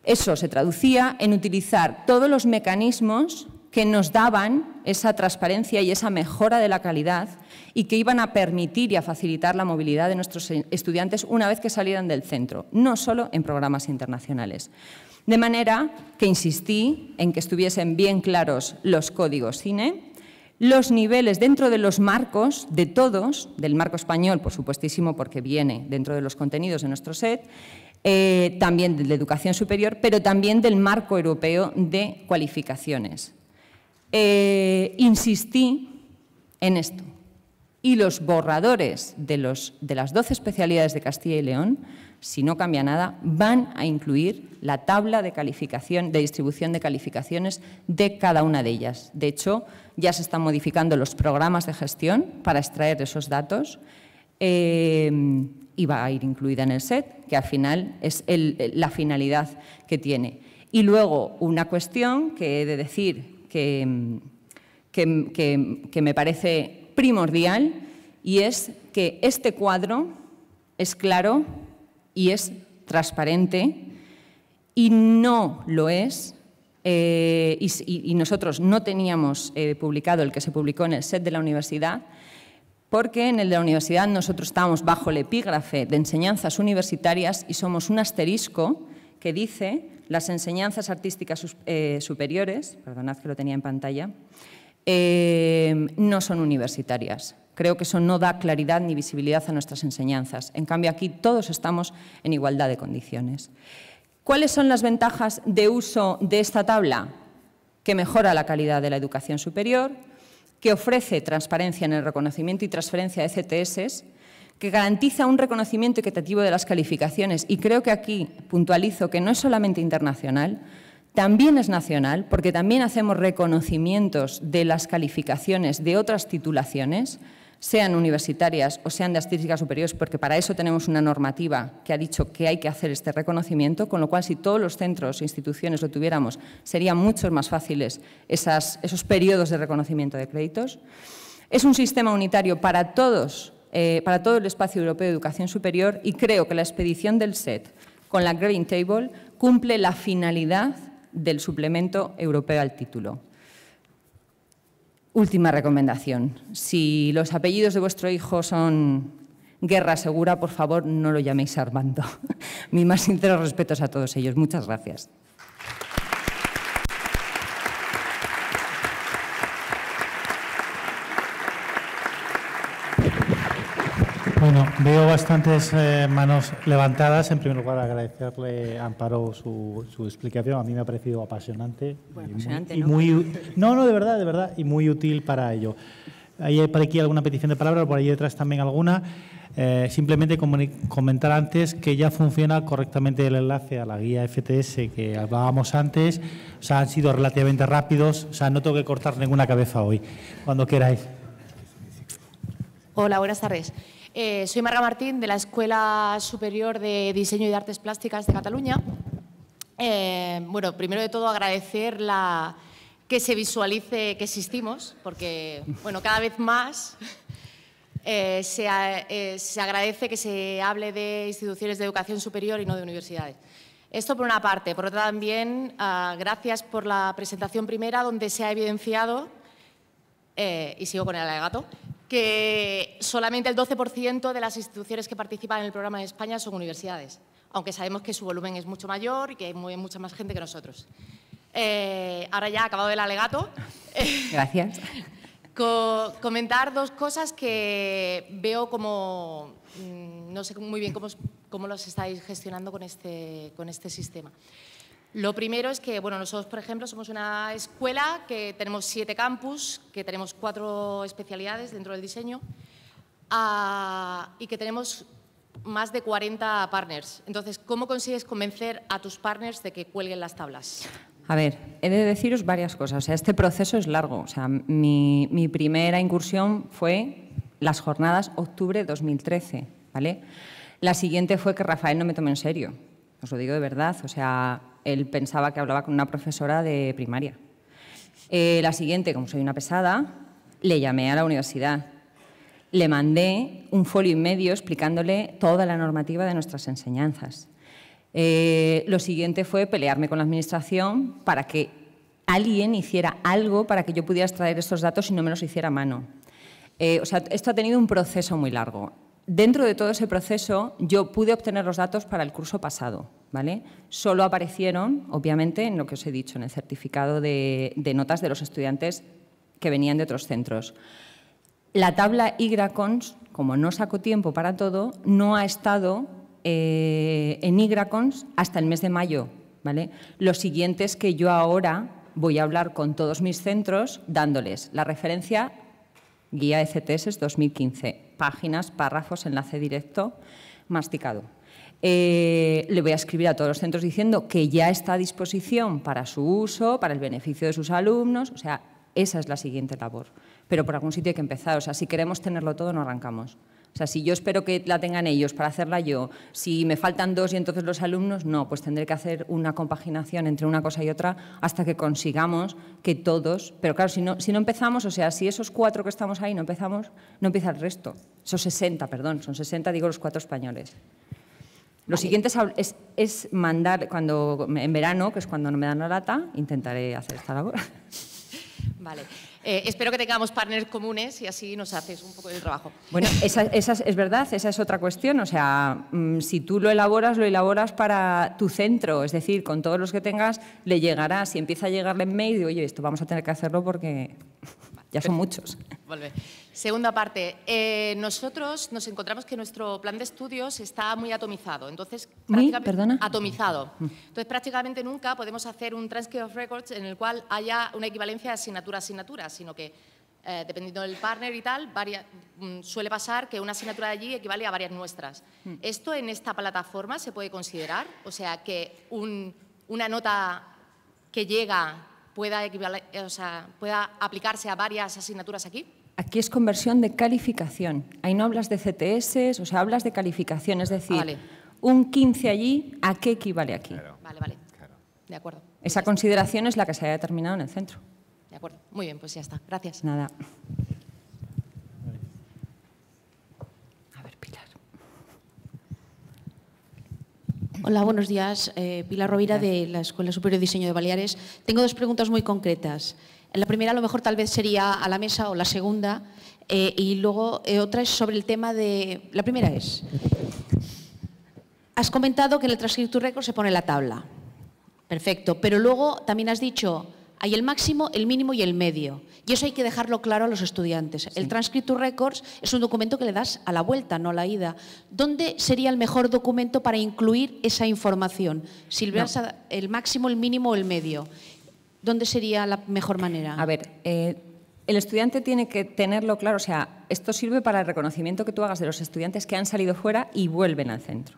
Eso se traducía en utilizar todos los mecanismos que nos daban esa transparencia y esa mejora de la calidad y que iban a permitir y a facilitar la movilidad de nuestros estudiantes una vez que salieran del centro, no solo en programas internacionales. De manera que insistí en que estuviesen bien claros los códigos CINE, los niveles dentro de los marcos, de todos, del marco español, por supuestísimo, porque viene dentro de los contenidos de nuestro set, eh, también de la educación superior, pero también del marco europeo de cualificaciones. Eh, insistí en esto. Y los borradores de, de las 12 especialidades de Castilla y León si no cambia nada, van a incluir la tabla de calificación, de distribución de calificaciones de cada una de ellas. De hecho, ya se están modificando los programas de gestión para extraer esos datos eh, y va a ir incluida en el set, que al final es la finalidad que tiene. Y luego, una cuestión que he de decir que me parece primordial y es que este cuadro es claro y es transparente y no lo es. Eh, y, nosotros no teníamos eh, publicado el que se publicó en el set de la universidad, porque en el de la universidad nosotros estábamos bajo el epígrafe de enseñanzas universitarias y somos un asterisco que dice las enseñanzas artísticas eh, superiores, perdonad que lo tenía en pantalla, Em, no son universitarias. Creo que eso no da claridad ni visibilidad a nuestras enseñanzas. En cambio, aquí todos estamos en igualdad de condiciones. ¿Cuáles son las ventajas de uso de esta tabla? Que mejora la calidad de la educación superior, que ofrece transparencia en el reconocimiento y transferencia de CTS, que garantiza un reconocimiento equitativo de las calificaciones. Y creo que aquí puntualizo que no es solamente internacional, también es nacional porque también hacemos reconocimientos de las calificaciones de otras titulaciones, sean universitarias o sean de estadísticas superiores, porque para eso tenemos una normativa que ha dicho que hay que hacer este reconocimiento, con lo cual si todos los centros e instituciones lo tuviéramos, serían mucho más fáciles esos periodos de reconocimiento de créditos. Es un sistema unitario para todos, eh, para todo el espacio europeo de educación superior y creo que la expedición del SET con la Green Table cumple la finalidad del suplemento europeo al título. Última recomendación. Si los apellidos de vuestro hijo son Guerra Segura, por favor, no lo llaméis Armando. Mis más sinceros respetos a todos ellos. Muchas gracias. Bueno, veo bastantes eh, manos levantadas. En primer lugar, agradecerle a Amparo su, explicación. A mí me ha parecido apasionante. y muy, ¿no? no, de verdad, de verdad, y muy útil para ello. hay por aquí alguna petición de palabra, por ahí detrás también alguna. Eh, simplemente comentar antes que ya funciona correctamente el enlace a la guía FTS que hablábamos antes. O sea, han sido relativamente rápidos. O sea, no tengo que cortar ninguna cabeza hoy, cuando queráis. Hola, buenas tardes. Eh, soy Marga Martín de la Escuela Superior de Diseño y Artes Plásticas de Cataluña. Eh, bueno, primero de todo agradecer que se visualice que existimos, porque bueno, cada vez más eh, se, agradece que se hable de instituciones de educación superior y no de universidades. Esto por una parte. Por otra también, ah, gracias por la presentación primera, donde se ha evidenciado, y sigo con el alegato, que solamente el 12% de las instituciones que participan en el programa de España son universidades, aunque sabemos que su volumen es mucho mayor y que hay mucha más gente que nosotros. Eh, ahora ya acabado el alegato. Gracias. comentar dos cosas que veo como, mm, no sé muy bien cómo, cómo los estáis gestionando con este, con este sistema. Lo primero es que, bueno, nosotros, por ejemplo, somos una escuela que tenemos siete campus, que tenemos cuatro especialidades dentro del diseño ah, y que tenemos más de 40 partners. Entonces, ¿cómo consigues convencer a tus partners de que cuelguen las tablas? A ver, he de deciros varias cosas. O sea, este proceso es largo. O sea, mi, primera incursión fue las jornadas octubre de 2013, ¿vale? La siguiente fue que Rafael no me tomó en serio. Os lo digo de verdad. O sea, él pensaba que hablaba con una profesora de primaria. Eh, la siguiente, como soy una pesada, le llamé a la universidad. Le mandé un folio y medio explicándole toda la normativa de nuestras enseñanzas. Eh, lo siguiente fue pelearme con la administración para que alguien hiciera algo para que yo pudiera extraer estos datos y no me los hiciera a mano. Eh, sea, esto ha tenido un proceso muy largo. Dentro de todo ese proceso, yo pude obtener los datos para el curso pasado, Solo aparecieron, obviamente, en lo que os he dicho, en el certificado de, notas de los estudiantes que venían de otros centros. La tabla IGRACONS, como no saco tiempo para todo, no ha estado eh, en IGRACONS hasta el mes de mayo. ¿vale? Lo siguiente es que yo ahora voy a hablar con todos mis centros dándoles la referencia Guía ECTS 2015, páginas, párrafos, enlace directo, masticado. Eh, le voy a escribir a todos los centros diciendo que ya está a disposición para su uso, para el beneficio de sus alumnos, o sea, esa es la siguiente labor. Pero por algún sitio hay que empezar, o sea, si queremos tenerlo todo no arrancamos. O sea, si yo espero que la tengan ellos para hacerla yo, si me faltan dos y entonces los alumnos, no, pues tendré que hacer una compaginación entre una cosa y otra hasta que consigamos que todos. Pero claro, si no, empezamos, o sea, si esos cuatro que estamos ahí no empezamos, no empieza el resto. Son 60, perdón, son 60, digo los cuatro españoles. Lo siguiente es, mandar, cuando en verano, que es cuando no me dan la lata, intentaré hacer esta labor. Vale. Eh, espero que tengamos partners comunes y así nos haces un poco el trabajo. Bueno, esa, es, verdad, esa es otra cuestión. O sea, mm, si tú lo elaboras, lo elaboras para tu centro. Es decir, con todos los que tengas, le llegará. Si empieza a llegarle en mail, digo, oye, esto vamos a tener que hacerlo porque ya son muchos. Segunda parte. Eh, nosotros nos encontramos que nuestro plan de estudios está muy atomizado. Entonces, Atomizado. Mm. Entonces, prácticamente nunca podemos hacer un transcript of records en el cual haya una equivalencia de asignatura a asignatura, sino que, eh, dependiendo del partner y tal, mm, suele pasar que una asignatura de allí equivale a varias nuestras. Mm. ¿Esto en esta plataforma se puede considerar? O sea, que una nota que llega eh, pueda, aplicarse a varias asignaturas aquí? Aquí es conversión de calificación. Ahí no hablas de CTS, o sea, hablas de calificación, es ah, decir, un 15 allí, ¿a qué equivale aquí? Vale, vale. De acuerdo. Esa consideración es la que se haya determinado en el centro. De acuerdo. Muy bien, pues ya está. Gracias. Nada. Hola, buenos días. Eh, Pilar Rovira de la Escuela Superior de Diseño de Baleares. Tengo dos preguntas muy concretas. La primera a lo mejor tal vez sería a la mesa o la segunda. Eh, y luego eh, otra es sobre el tema de... La primera es, has comentado que en el Transcripture Record se pone la tabla. Perfecto. Pero luego también has dicho hay el máximo, el mínimo y el medio. Y eso hay que dejarlo claro a los estudiantes. El El to Records es un documento que le das a la vuelta, no a la ida. ¿Dónde sería el mejor documento para incluir esa información? Si el máximo, el mínimo o el medio. ¿Dónde sería la mejor manera? A ver, eh, el estudiante tiene que tenerlo claro. O sea, esto sirve para el reconocimiento que tú hagas de los estudiantes que han salido fuera y vuelven al centro.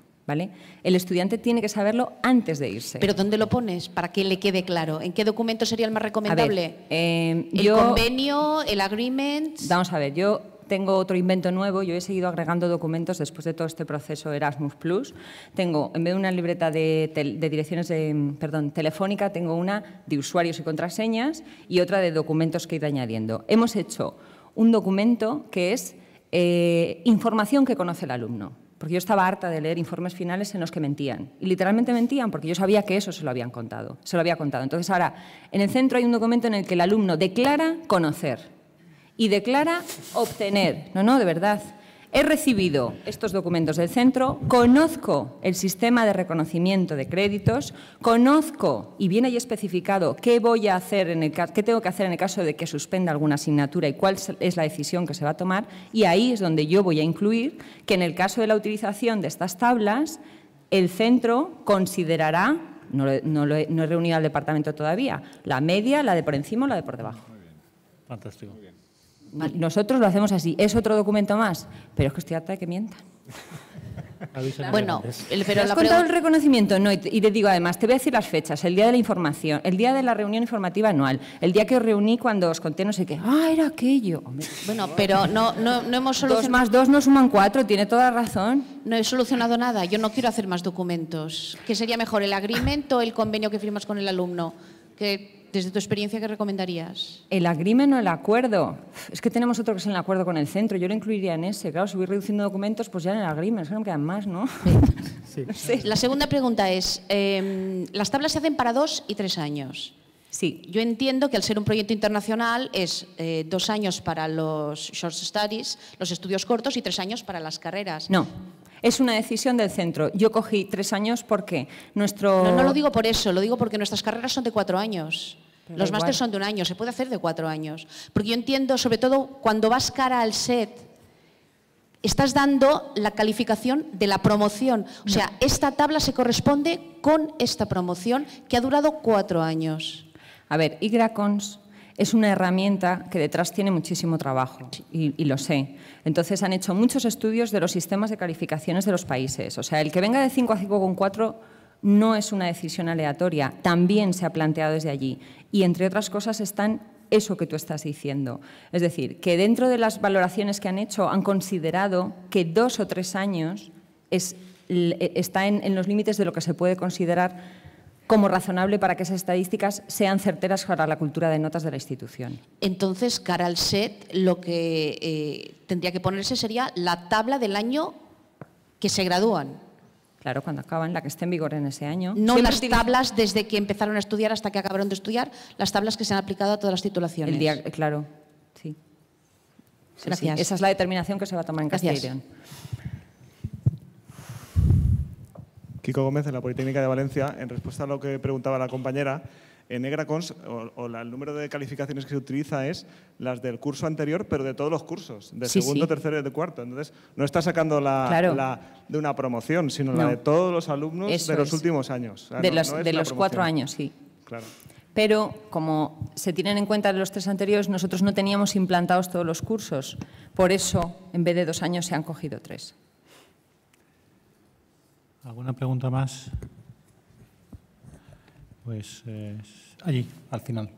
El estudiante tiene que saberlo antes de irse. ¿Pero dónde lo pones para que le quede claro? ¿En qué documento sería el más recomendable? Eh, ¿El convenio? ¿El agreement? Vamos a ver, yo tengo otro invento nuevo, yo he seguido agregando documentos después de todo este proceso Erasmus Plus. Tengo, en vez de una libreta de, direcciones de, perdón, telefónica, tengo una de usuarios y contraseñas y otra de documentos que he ido añadiendo. Hemos hecho un documento que es eh, información que conoce el alumno porque yo estaba harta de leer informes finales en los que mentían. Y literalmente mentían porque yo sabía que eso se lo habían contado. Se lo había contado. Entonces ahora, en el centro hay un documento en el que el alumno declara conocer y declara obtener. No, no, de verdad. He recibido estos documentos del centro, conozco el sistema de reconocimiento de créditos, conozco y bien ahí especificado qué voy a hacer en el qué tengo que hacer en el caso de que suspenda alguna asignatura y cuál es la decisión que se va a tomar y ahí es donde yo voy a incluir que en el caso de la utilización de estas tablas el centro considerará no, no, no he reunido al departamento todavía la media, la de por encima o la de por debajo. Muy bien. Fantástico. bien. Nosotros lo hacemos así. Es otro documento más, pero es que estoy harta de que mientan. bueno, el, pero has contado el reconocimiento, no, y te, digo además, te voy a decir las fechas, el día de la información, el día de la reunión informativa anual, el día que os reuní cuando os conté no sé qué, ah, era aquello. Bueno, pero no, no, hemos solucionado... Dos más dos no suman cuatro, tiene toda razón. No he solucionado nada, yo no quiero hacer más documentos. ¿Qué sería mejor, el agreement o el convenio que firmas con el alumno? Que desde tu experiencia, ¿qué recomendarías? El agrimen o el acuerdo. Es que tenemos otro que es el acuerdo con el centro. Yo lo incluiría en ese. Claro, si voy reduciendo documentos, pues ya en el agrimen. Es que no quedan más, ¿no? La segunda pregunta es, em, las tablas se hacen para dos y tres años. Sí. Yo entiendo que al ser un proyecto internacional es eh, dos años para los short studies, los estudios cortos, y tres años para las carreras. No. Es una decisión del centro. Yo cogí tres años porque nuestro... No, lo digo por eso, lo digo porque nuestras carreras son de cuatro años. Los másteres son de un año, se puede hacer de cuatro años. Porque yo entiendo, sobre todo cuando vas cara al set, estás dando la calificación de la promoción. O sea, esta tabla se corresponde con esta promoción que ha durado cuatro años. A ver, Igracons es una herramienta que detrás tiene muchísimo trabajo, y, lo sé. Entonces han hecho muchos estudios de los sistemas de calificaciones de los países. O sea, el que venga de 5 a 5,4 no es una decisión aleatoria, también se ha planteado desde allí. Y entre otras cosas están eso que tú estás diciendo. Es decir, que dentro de las valoraciones que han hecho han considerado que dos o tres años es, está en los límites de lo que se puede considerar como razonable para que esas estadísticas sean certeras para la cultura de notas de la institución. Entonces, cara al SET, lo que eh, tendría que ponerse sería la tabla del año que se gradúan. Claro, cuando acaban, la que esté en vigor en ese año. No las tablas desde que empezaron a estudiar hasta que acabaron de estudiar, las tablas que se han aplicado a todas las titulaciones. El eh, claro, sí. Esa es la determinación que se va a tomar en Castellón. Kiko Gómez en la Politécnica de Valencia, en respuesta a lo que preguntaba la compañera, en EGRACONS o, el número de calificaciones que se utiliza es las del curso anterior, pero de todos los cursos, de segundo, tercero y de cuarto. Entonces, no está sacando la, de una promoción, sino la de todos los alumnos de los últimos años. Ah, de los, cuatro años, sí. Pero como se tienen en cuenta los tres anteriores, nosotros no teníamos implantados todos los cursos. Por eso, en vez de dos años, se han cogido tres. ¿Alguna pregunta más? Pues eh, allí, al final.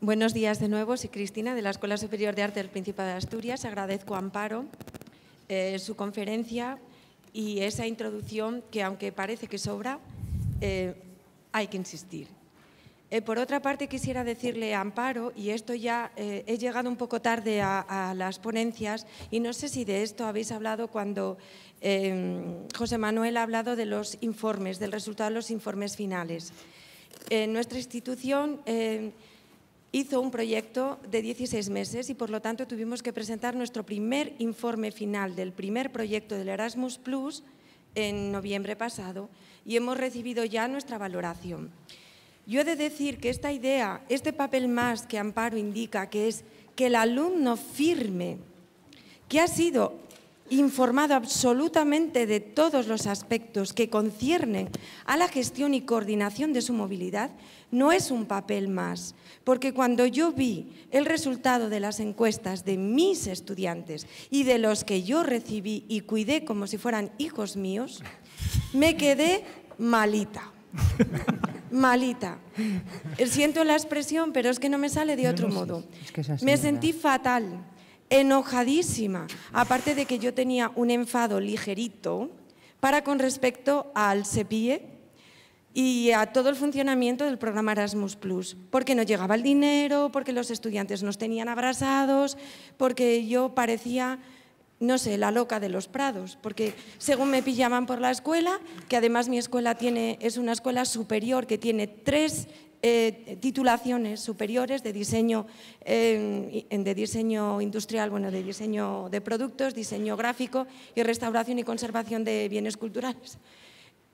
Buenos días de nuevo, soy Cristina de la Escuela Superior de Arte del Principado de Asturias. Agradezco a Amparo eh, su conferencia y esa introducción que, aunque parece que sobra, eh, hay que insistir. Eh, por otra parte, quisiera decirle Amparo, y esto ya eh, he llegado un poco tarde a, a, las ponencias, y no sé si de esto habéis hablado cuando José Manuel ha hablado de los informes, del resultado de los informes finales. nuestra institución hizo un proyecto de 16 meses y por lo tanto tuvimos que presentar nuestro primer informe final del primer proyecto del Erasmus Plus en noviembre pasado y hemos recibido ya nuestra valoración. Yo he de decir que esta idea, este papel más que Amparo indica, que es que el alumno firme, que ha sido informado absolutamente de todos los aspectos que conciernen a la gestión y coordinación de su movilidad, no es un papel más, porque cuando yo vi el resultado de las encuestas de mis estudiantes y de los que yo recibí y cuidé como si fueran hijos míos, me quedé malita. Malita. Siento la expresión, pero es que no me sale de otro modo. me sentí fatal, enojadísima, aparte de que yo tenía un enfado ligerito para con respecto al CEPIE y a todo el funcionamiento del programa Erasmus porque no llegaba el dinero, porque los estudiantes nos tenían abrazados, porque yo parecía no sé, la loca de los prados, porque según me pillaban por la escuela, que además mi escuela tiene, es una escuela superior que tiene tres eh, titulaciones superiores de diseño, eh, de diseño industrial, bueno, de diseño de productos, diseño gráfico y restauración y conservación de bienes culturales.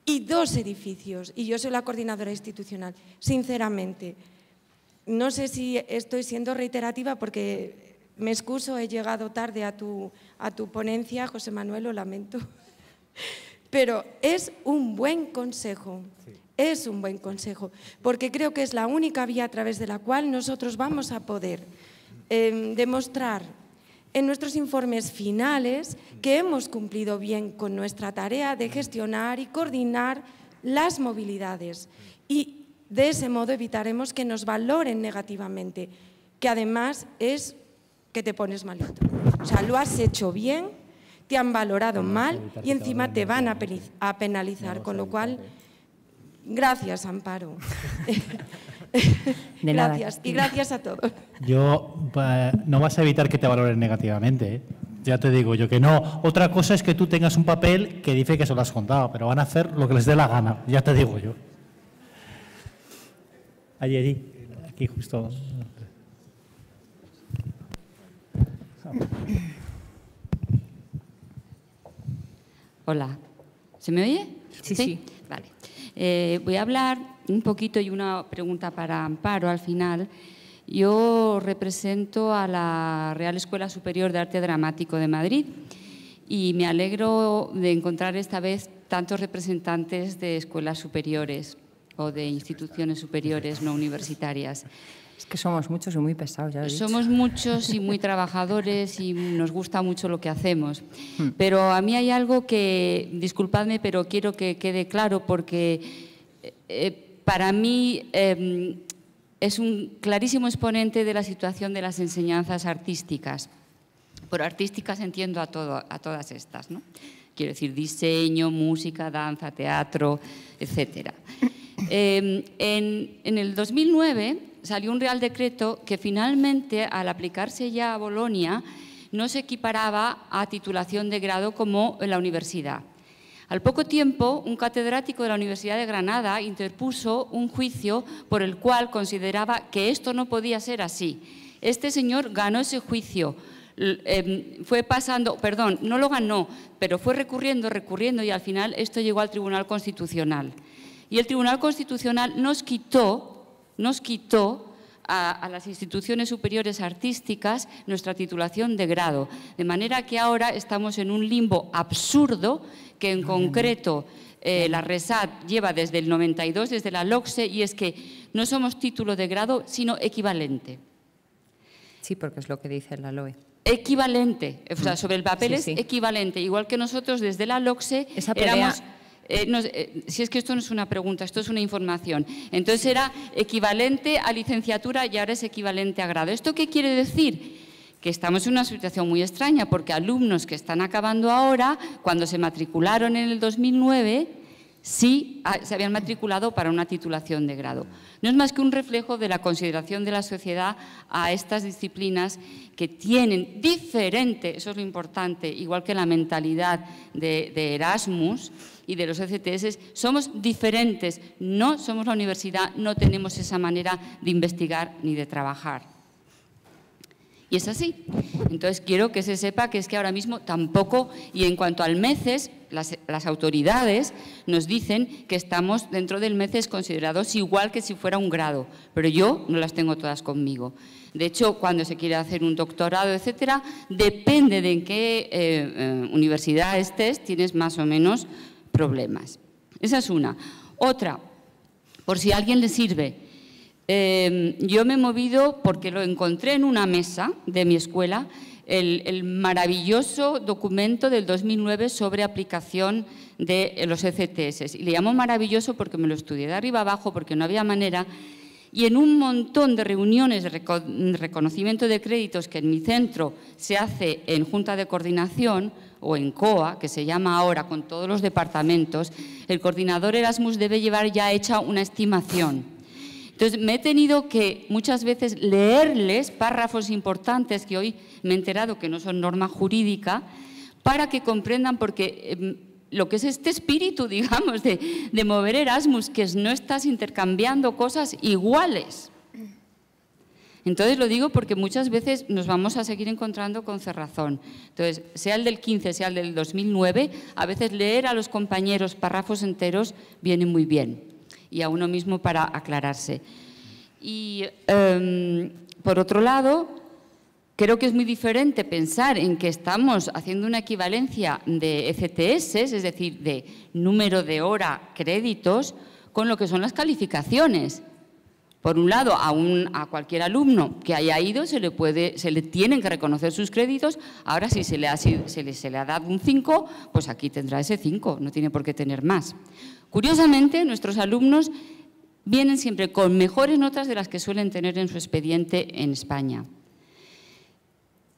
Y dos edificios, y yo soy la coordinadora institucional. Sinceramente, no sé si estoy siendo reiterativa porque me excuso, he llegado tarde a tu, a tu ponencia, José Manuel, lo lamento. Pero es un buen consejo, es un buen consejo, porque creo que es la única vía a través de la cual nosotros vamos a poder em, demostrar en nuestros informes finales que hemos cumplido bien con nuestra tarea de gestionar y coordinar las movilidades y de ese modo evitaremos que nos valoren negativamente, que además es que te pones malito. O sea, lo has hecho bien, te han valorado mal y encima te van a penalizar, con lo cual, gracias, Amparo. Gracias, y gracias a todos. Yo, no vas a evitar que te valoren negativamente, ¿eh? Ya te digo yo que no. Otra cosa es que tú tengas un papel que dice que se lo has contado, pero van a hacer lo que les dé la gana, ya te digo yo. Allí, allí, aquí justo. Hola, ¿se me oye? Sí, sí. Vale. Eh, voy a hablar un poquito y una pregunta para Amparo al final. Yo represento a la Real Escuela Superior de Arte Dramático de Madrid y me alegro de encontrar esta vez tantos representantes de escuelas superiores o de instituciones superiores no universitarias. Es que somos muchos y muy pesados, ya Somos muchos y muy trabajadores y nos gusta mucho lo que hacemos. Hmm. Pero a mí hay algo que, disculpadme, pero quiero que quede claro porque eh, eh, para mí em, es un clarísimo exponente de la situación de las enseñanzas artísticas. Por artísticas entiendo a, a todas estas, ¿no? Quiero decir, diseño, música, danza, teatro, etc. Em, en, en el 2009 salió un Real Decreto que finalmente, al aplicarse ya a Bolonia, no se equiparaba a titulación de grado como en la universidad. Al poco tiempo, un catedrático de la Universidad de Granada interpuso un juicio por el cual consideraba que esto no podía ser así. Este señor ganó ese juicio, em, fue pasando, perdón, no lo ganó, pero fue recurriendo, recurriendo y al final esto llegó al Tribunal Constitucional. Y el Tribunal Constitucional nos quitó nos quitó a, las instituciones superiores artísticas nuestra titulación de grado. De manera que ahora estamos en un limbo absurdo que en concreto eh, la RESAT lleva desde el 92, desde la LOCSE, y es que no somos título de grado, sino equivalente. Sí, porque es lo que dice la LOE equivalente, o sea, mm. sobre el papel es equivalente, igual que nosotros desde la LOCSE éramos eh, eh, si es que esto no es una pregunta, esto es una información. Entonces era equivalente a licenciatura y ahora es equivalente a grado. ¿Esto qué quiere decir? que estamos en una situación muy extraña, porque alumnos que están acabando ahora, cuando se matricularon en el 2009, sí ah, se habían matriculado para una titulación de grado. No es más que un reflejo de la consideración de la sociedad a estas disciplinas que tienen diferente, eso es lo importante, igual que la mentalidad de Erasmus, y de los ECTS somos diferentes, no somos la universidad, no tenemos esa manera de investigar ni de trabajar. Y es así. Entonces quiero que se sepa que es que ahora mismo tampoco, y en cuanto al MECES, las, autoridades nos dicen que estamos dentro del MECES considerados igual que si fuera un grado, pero yo no las tengo todas conmigo. De hecho, cuando se quiere hacer un doctorado, etcétera, depende de en qué eh, eh, universidad estés, tienes más o menos problemas. Esa es una. Otra, por si a alguien le sirve, em, yo me he movido porque lo encontré en una mesa de mi escuela, el, maravilloso documento del 2009 sobre aplicación de los ECTS. Y le llamo maravilloso porque me lo estudié de arriba abajo, porque no había manera. Y en un montón de reuniones de reconocimiento de créditos que en mi centro se hace en junta de coordinación, o en COA, que se llama ahora, con todos los departamentos, el coordinador Erasmus debe llevar ya hecha una estimación. Entonces, me he tenido que muchas veces leerles párrafos importantes que hoy me he enterado que no son norma jurídica, para que comprendan, porque em, lo que es este espíritu, digamos, de, de mover Erasmus, que es no estás intercambiando cosas iguales, entonces lo digo porque muchas veces nos vamos a seguir encontrando con cerrazón. Entonces, sea el del 15, sea el del 2009, a veces leer a los compañeros párrafos enteros viene muy bien y a uno mismo para aclararse. Y em, por otro lado, creo que es muy diferente pensar en que estamos haciendo una equivalencia de ECTS, es decir, de número de hora créditos, con lo que son las calificaciones. Por un lado, a, cualquier alumno que haya ido se le, tienen que reconocer sus créditos. Ahora, si se le ha, dado un 5, pues aquí tendrá ese 5, no tiene por qué tener más. Curiosamente, nuestros alumnos vienen siempre con mejores notas de las que suelen tener en su expediente en España.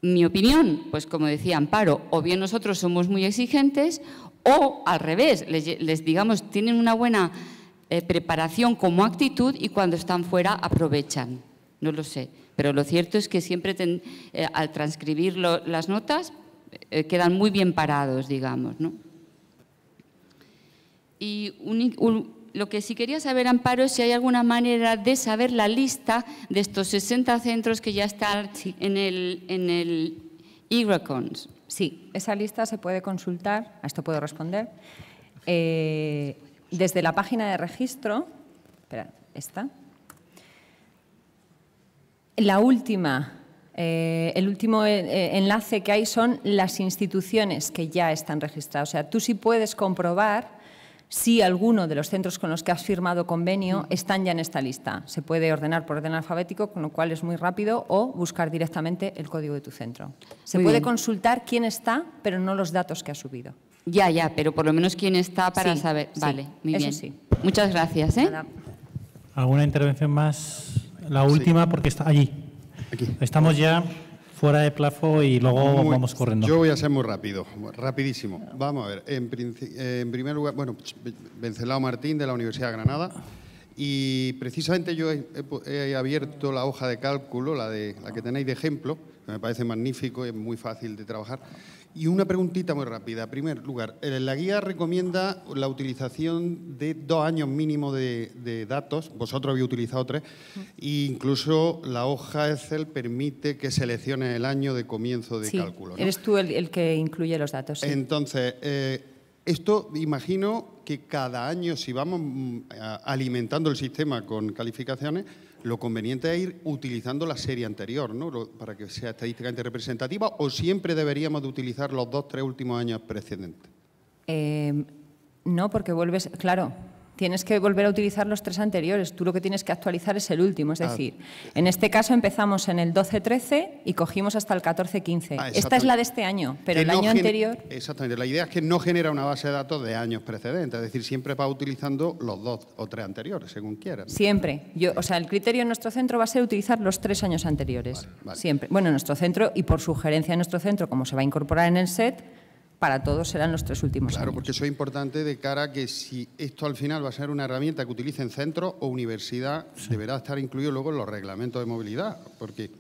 Mi opinión, pues como decía Amparo, o bien nosotros somos muy exigentes o al revés, les digamos, tienen una buena eh, preparación como actitud y cuando están fuera aprovechan. No lo sé, pero lo cierto es que siempre eh, al transcribir las notas eh, quedan muy bien parados, digamos. Y lo que sí quería saber, Amparo, es si hay alguna manera de saber la lista de estos 60 centros que ya están en el, en Sí, esa lista se puede consultar, a esto puedo responder, desde la página de registro, la última, eh, el último eh, eh, enlace que hay son las instituciones que ya están registradas. O sea, tú sí puedes comprobar si alguno de los centros con los que has firmado convenio mm. están ya en esta lista. Se puede ordenar por orden alfabético, con lo cual es muy rápido, o buscar directamente el código de tu centro. Se puede consultar quién está, pero no los datos que ha subido. Ya, ya, pero por lo menos quién está para saber. vale, muy bien. Muchas gracias. ¿eh? ¿Alguna intervención más? La última, porque está allí. Estamos ya fuera de plazo y luego vamos corriendo. Yo voy a ser muy rápido, rapidísimo. Vamos a ver, en, primer lugar, bueno, Vencelao pues, Martín de la Universidad de Granada. Y precisamente yo he, abierto la hoja de cálculo, la, de, la que tenéis de ejemplo, que me parece magnífico, es muy fácil de trabajar. Y una preguntita muy rápida. En primer lugar, eh, la guía recomienda la utilización de dos años mínimo de, datos. Vosotros habéis utilizado tres. E incluso la hoja Excel permite que seleccione el año de comienzo de cálculo. Eres tú el, que incluye los datos. Entonces, eh, esto imagino que cada año, si vamos mm, alimentando el sistema con calificaciones, lo conveniente es ir utilizando la serie anterior, ¿no? para que sea estadísticamente representativa, o siempre deberíamos de utilizar los dos, tres últimos años precedentes. Eh, no, porque vuelves, claro, tienes que volver a utilizar los tres anteriores. Tú lo que tienes que actualizar es el último. Es ah. decir, en este caso empezamos en el 12-13 y cogimos hasta el 14-15. Ah, Esta es la de este año, pero el año anterior... Exactamente. La idea es que no genera una base de datos de años precedentes. Es decir, siempre va utilizando los dos o tres anteriores, según quieras. Siempre. o sea, el criterio en nuestro centro va a ser utilizar los tres años anteriores. Siempre. Bueno, nuestro centro y por sugerencia de nuestro centro, como se va a incorporar en el set para todos serán los tres últimos claro, años. Claro, porque eso es importante de cara a que si esto al final va a ser una herramienta que utilicen centro o universidad, deberá estar incluido luego en los reglamentos de movilidad, porque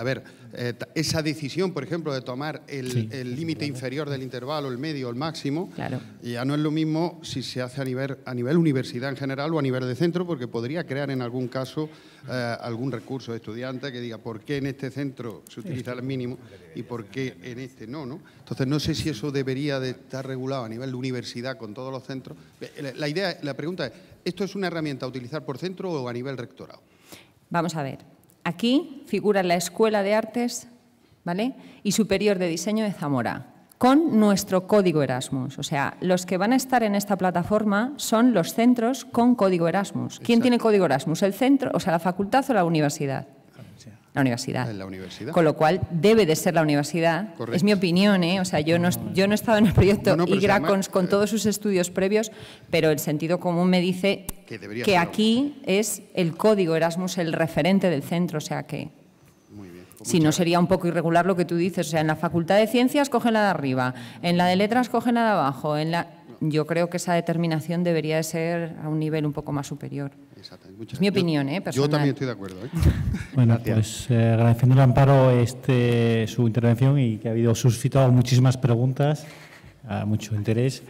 a ver, eh, esa decisión, por ejemplo, de tomar el límite inferior del intervalo, el medio, el máximo, ya no es lo mismo si se hace a nivel, a nivel universidad en general o a nivel de centro, porque podría crear en algún caso eh, algún recurso de estudiante que diga por qué en este centro se utiliza el mínimo y por qué en este no, ¿no? Entonces, no sé si eso debería de estar regulado a nivel de universidad con todos los centros. La idea, la pregunta es, ¿esto es una herramienta a utilizar por centro o a nivel rectorado? Vamos a ver. Aquí figura la Escuela de Artes ¿vale? y Superior de Diseño de Zamora, con nuestro código Erasmus. O sea, los que van a estar en esta plataforma son los centros con código Erasmus. ¿Quién tiene código Erasmus? ¿El centro, o sea, la facultad o la universidad? La universidad. Con lo cual debe de ser la universidad. Es mi opinión, ¿eh? O sea, yo no, he estado en el proyecto IGRA con, eh, todos sus estudios previos, pero el sentido común me dice que, aquí es el código Erasmus el referente del centro, o sea que. Pues si no sería un poco irregular lo que tú dices, o sea, en la Facultad de Ciencias cogen la de arriba, en la de Letras cogen la de abajo, en la yo creo que esa determinación debería de ser a un nivel un poco más superior es mi opinión, ¿eh? Yo también estoy de acuerdo. ¿eh? bueno, pues eh, agradeciendo al Amparo este, su intervención y que ha habido suscitado muchísimas preguntas, mucho interés.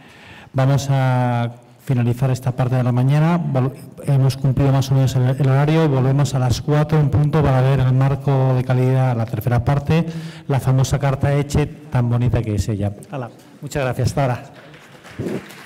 Vamos a finalizar esta parte de la mañana. Hemos cumplido más o menos el, horario. Volvemos a las 4 en punto para ver el marco de calidad, la tercera parte, la famosa carta Eche, tan bonita que es ella. Muchas gracias. Tara. ahora.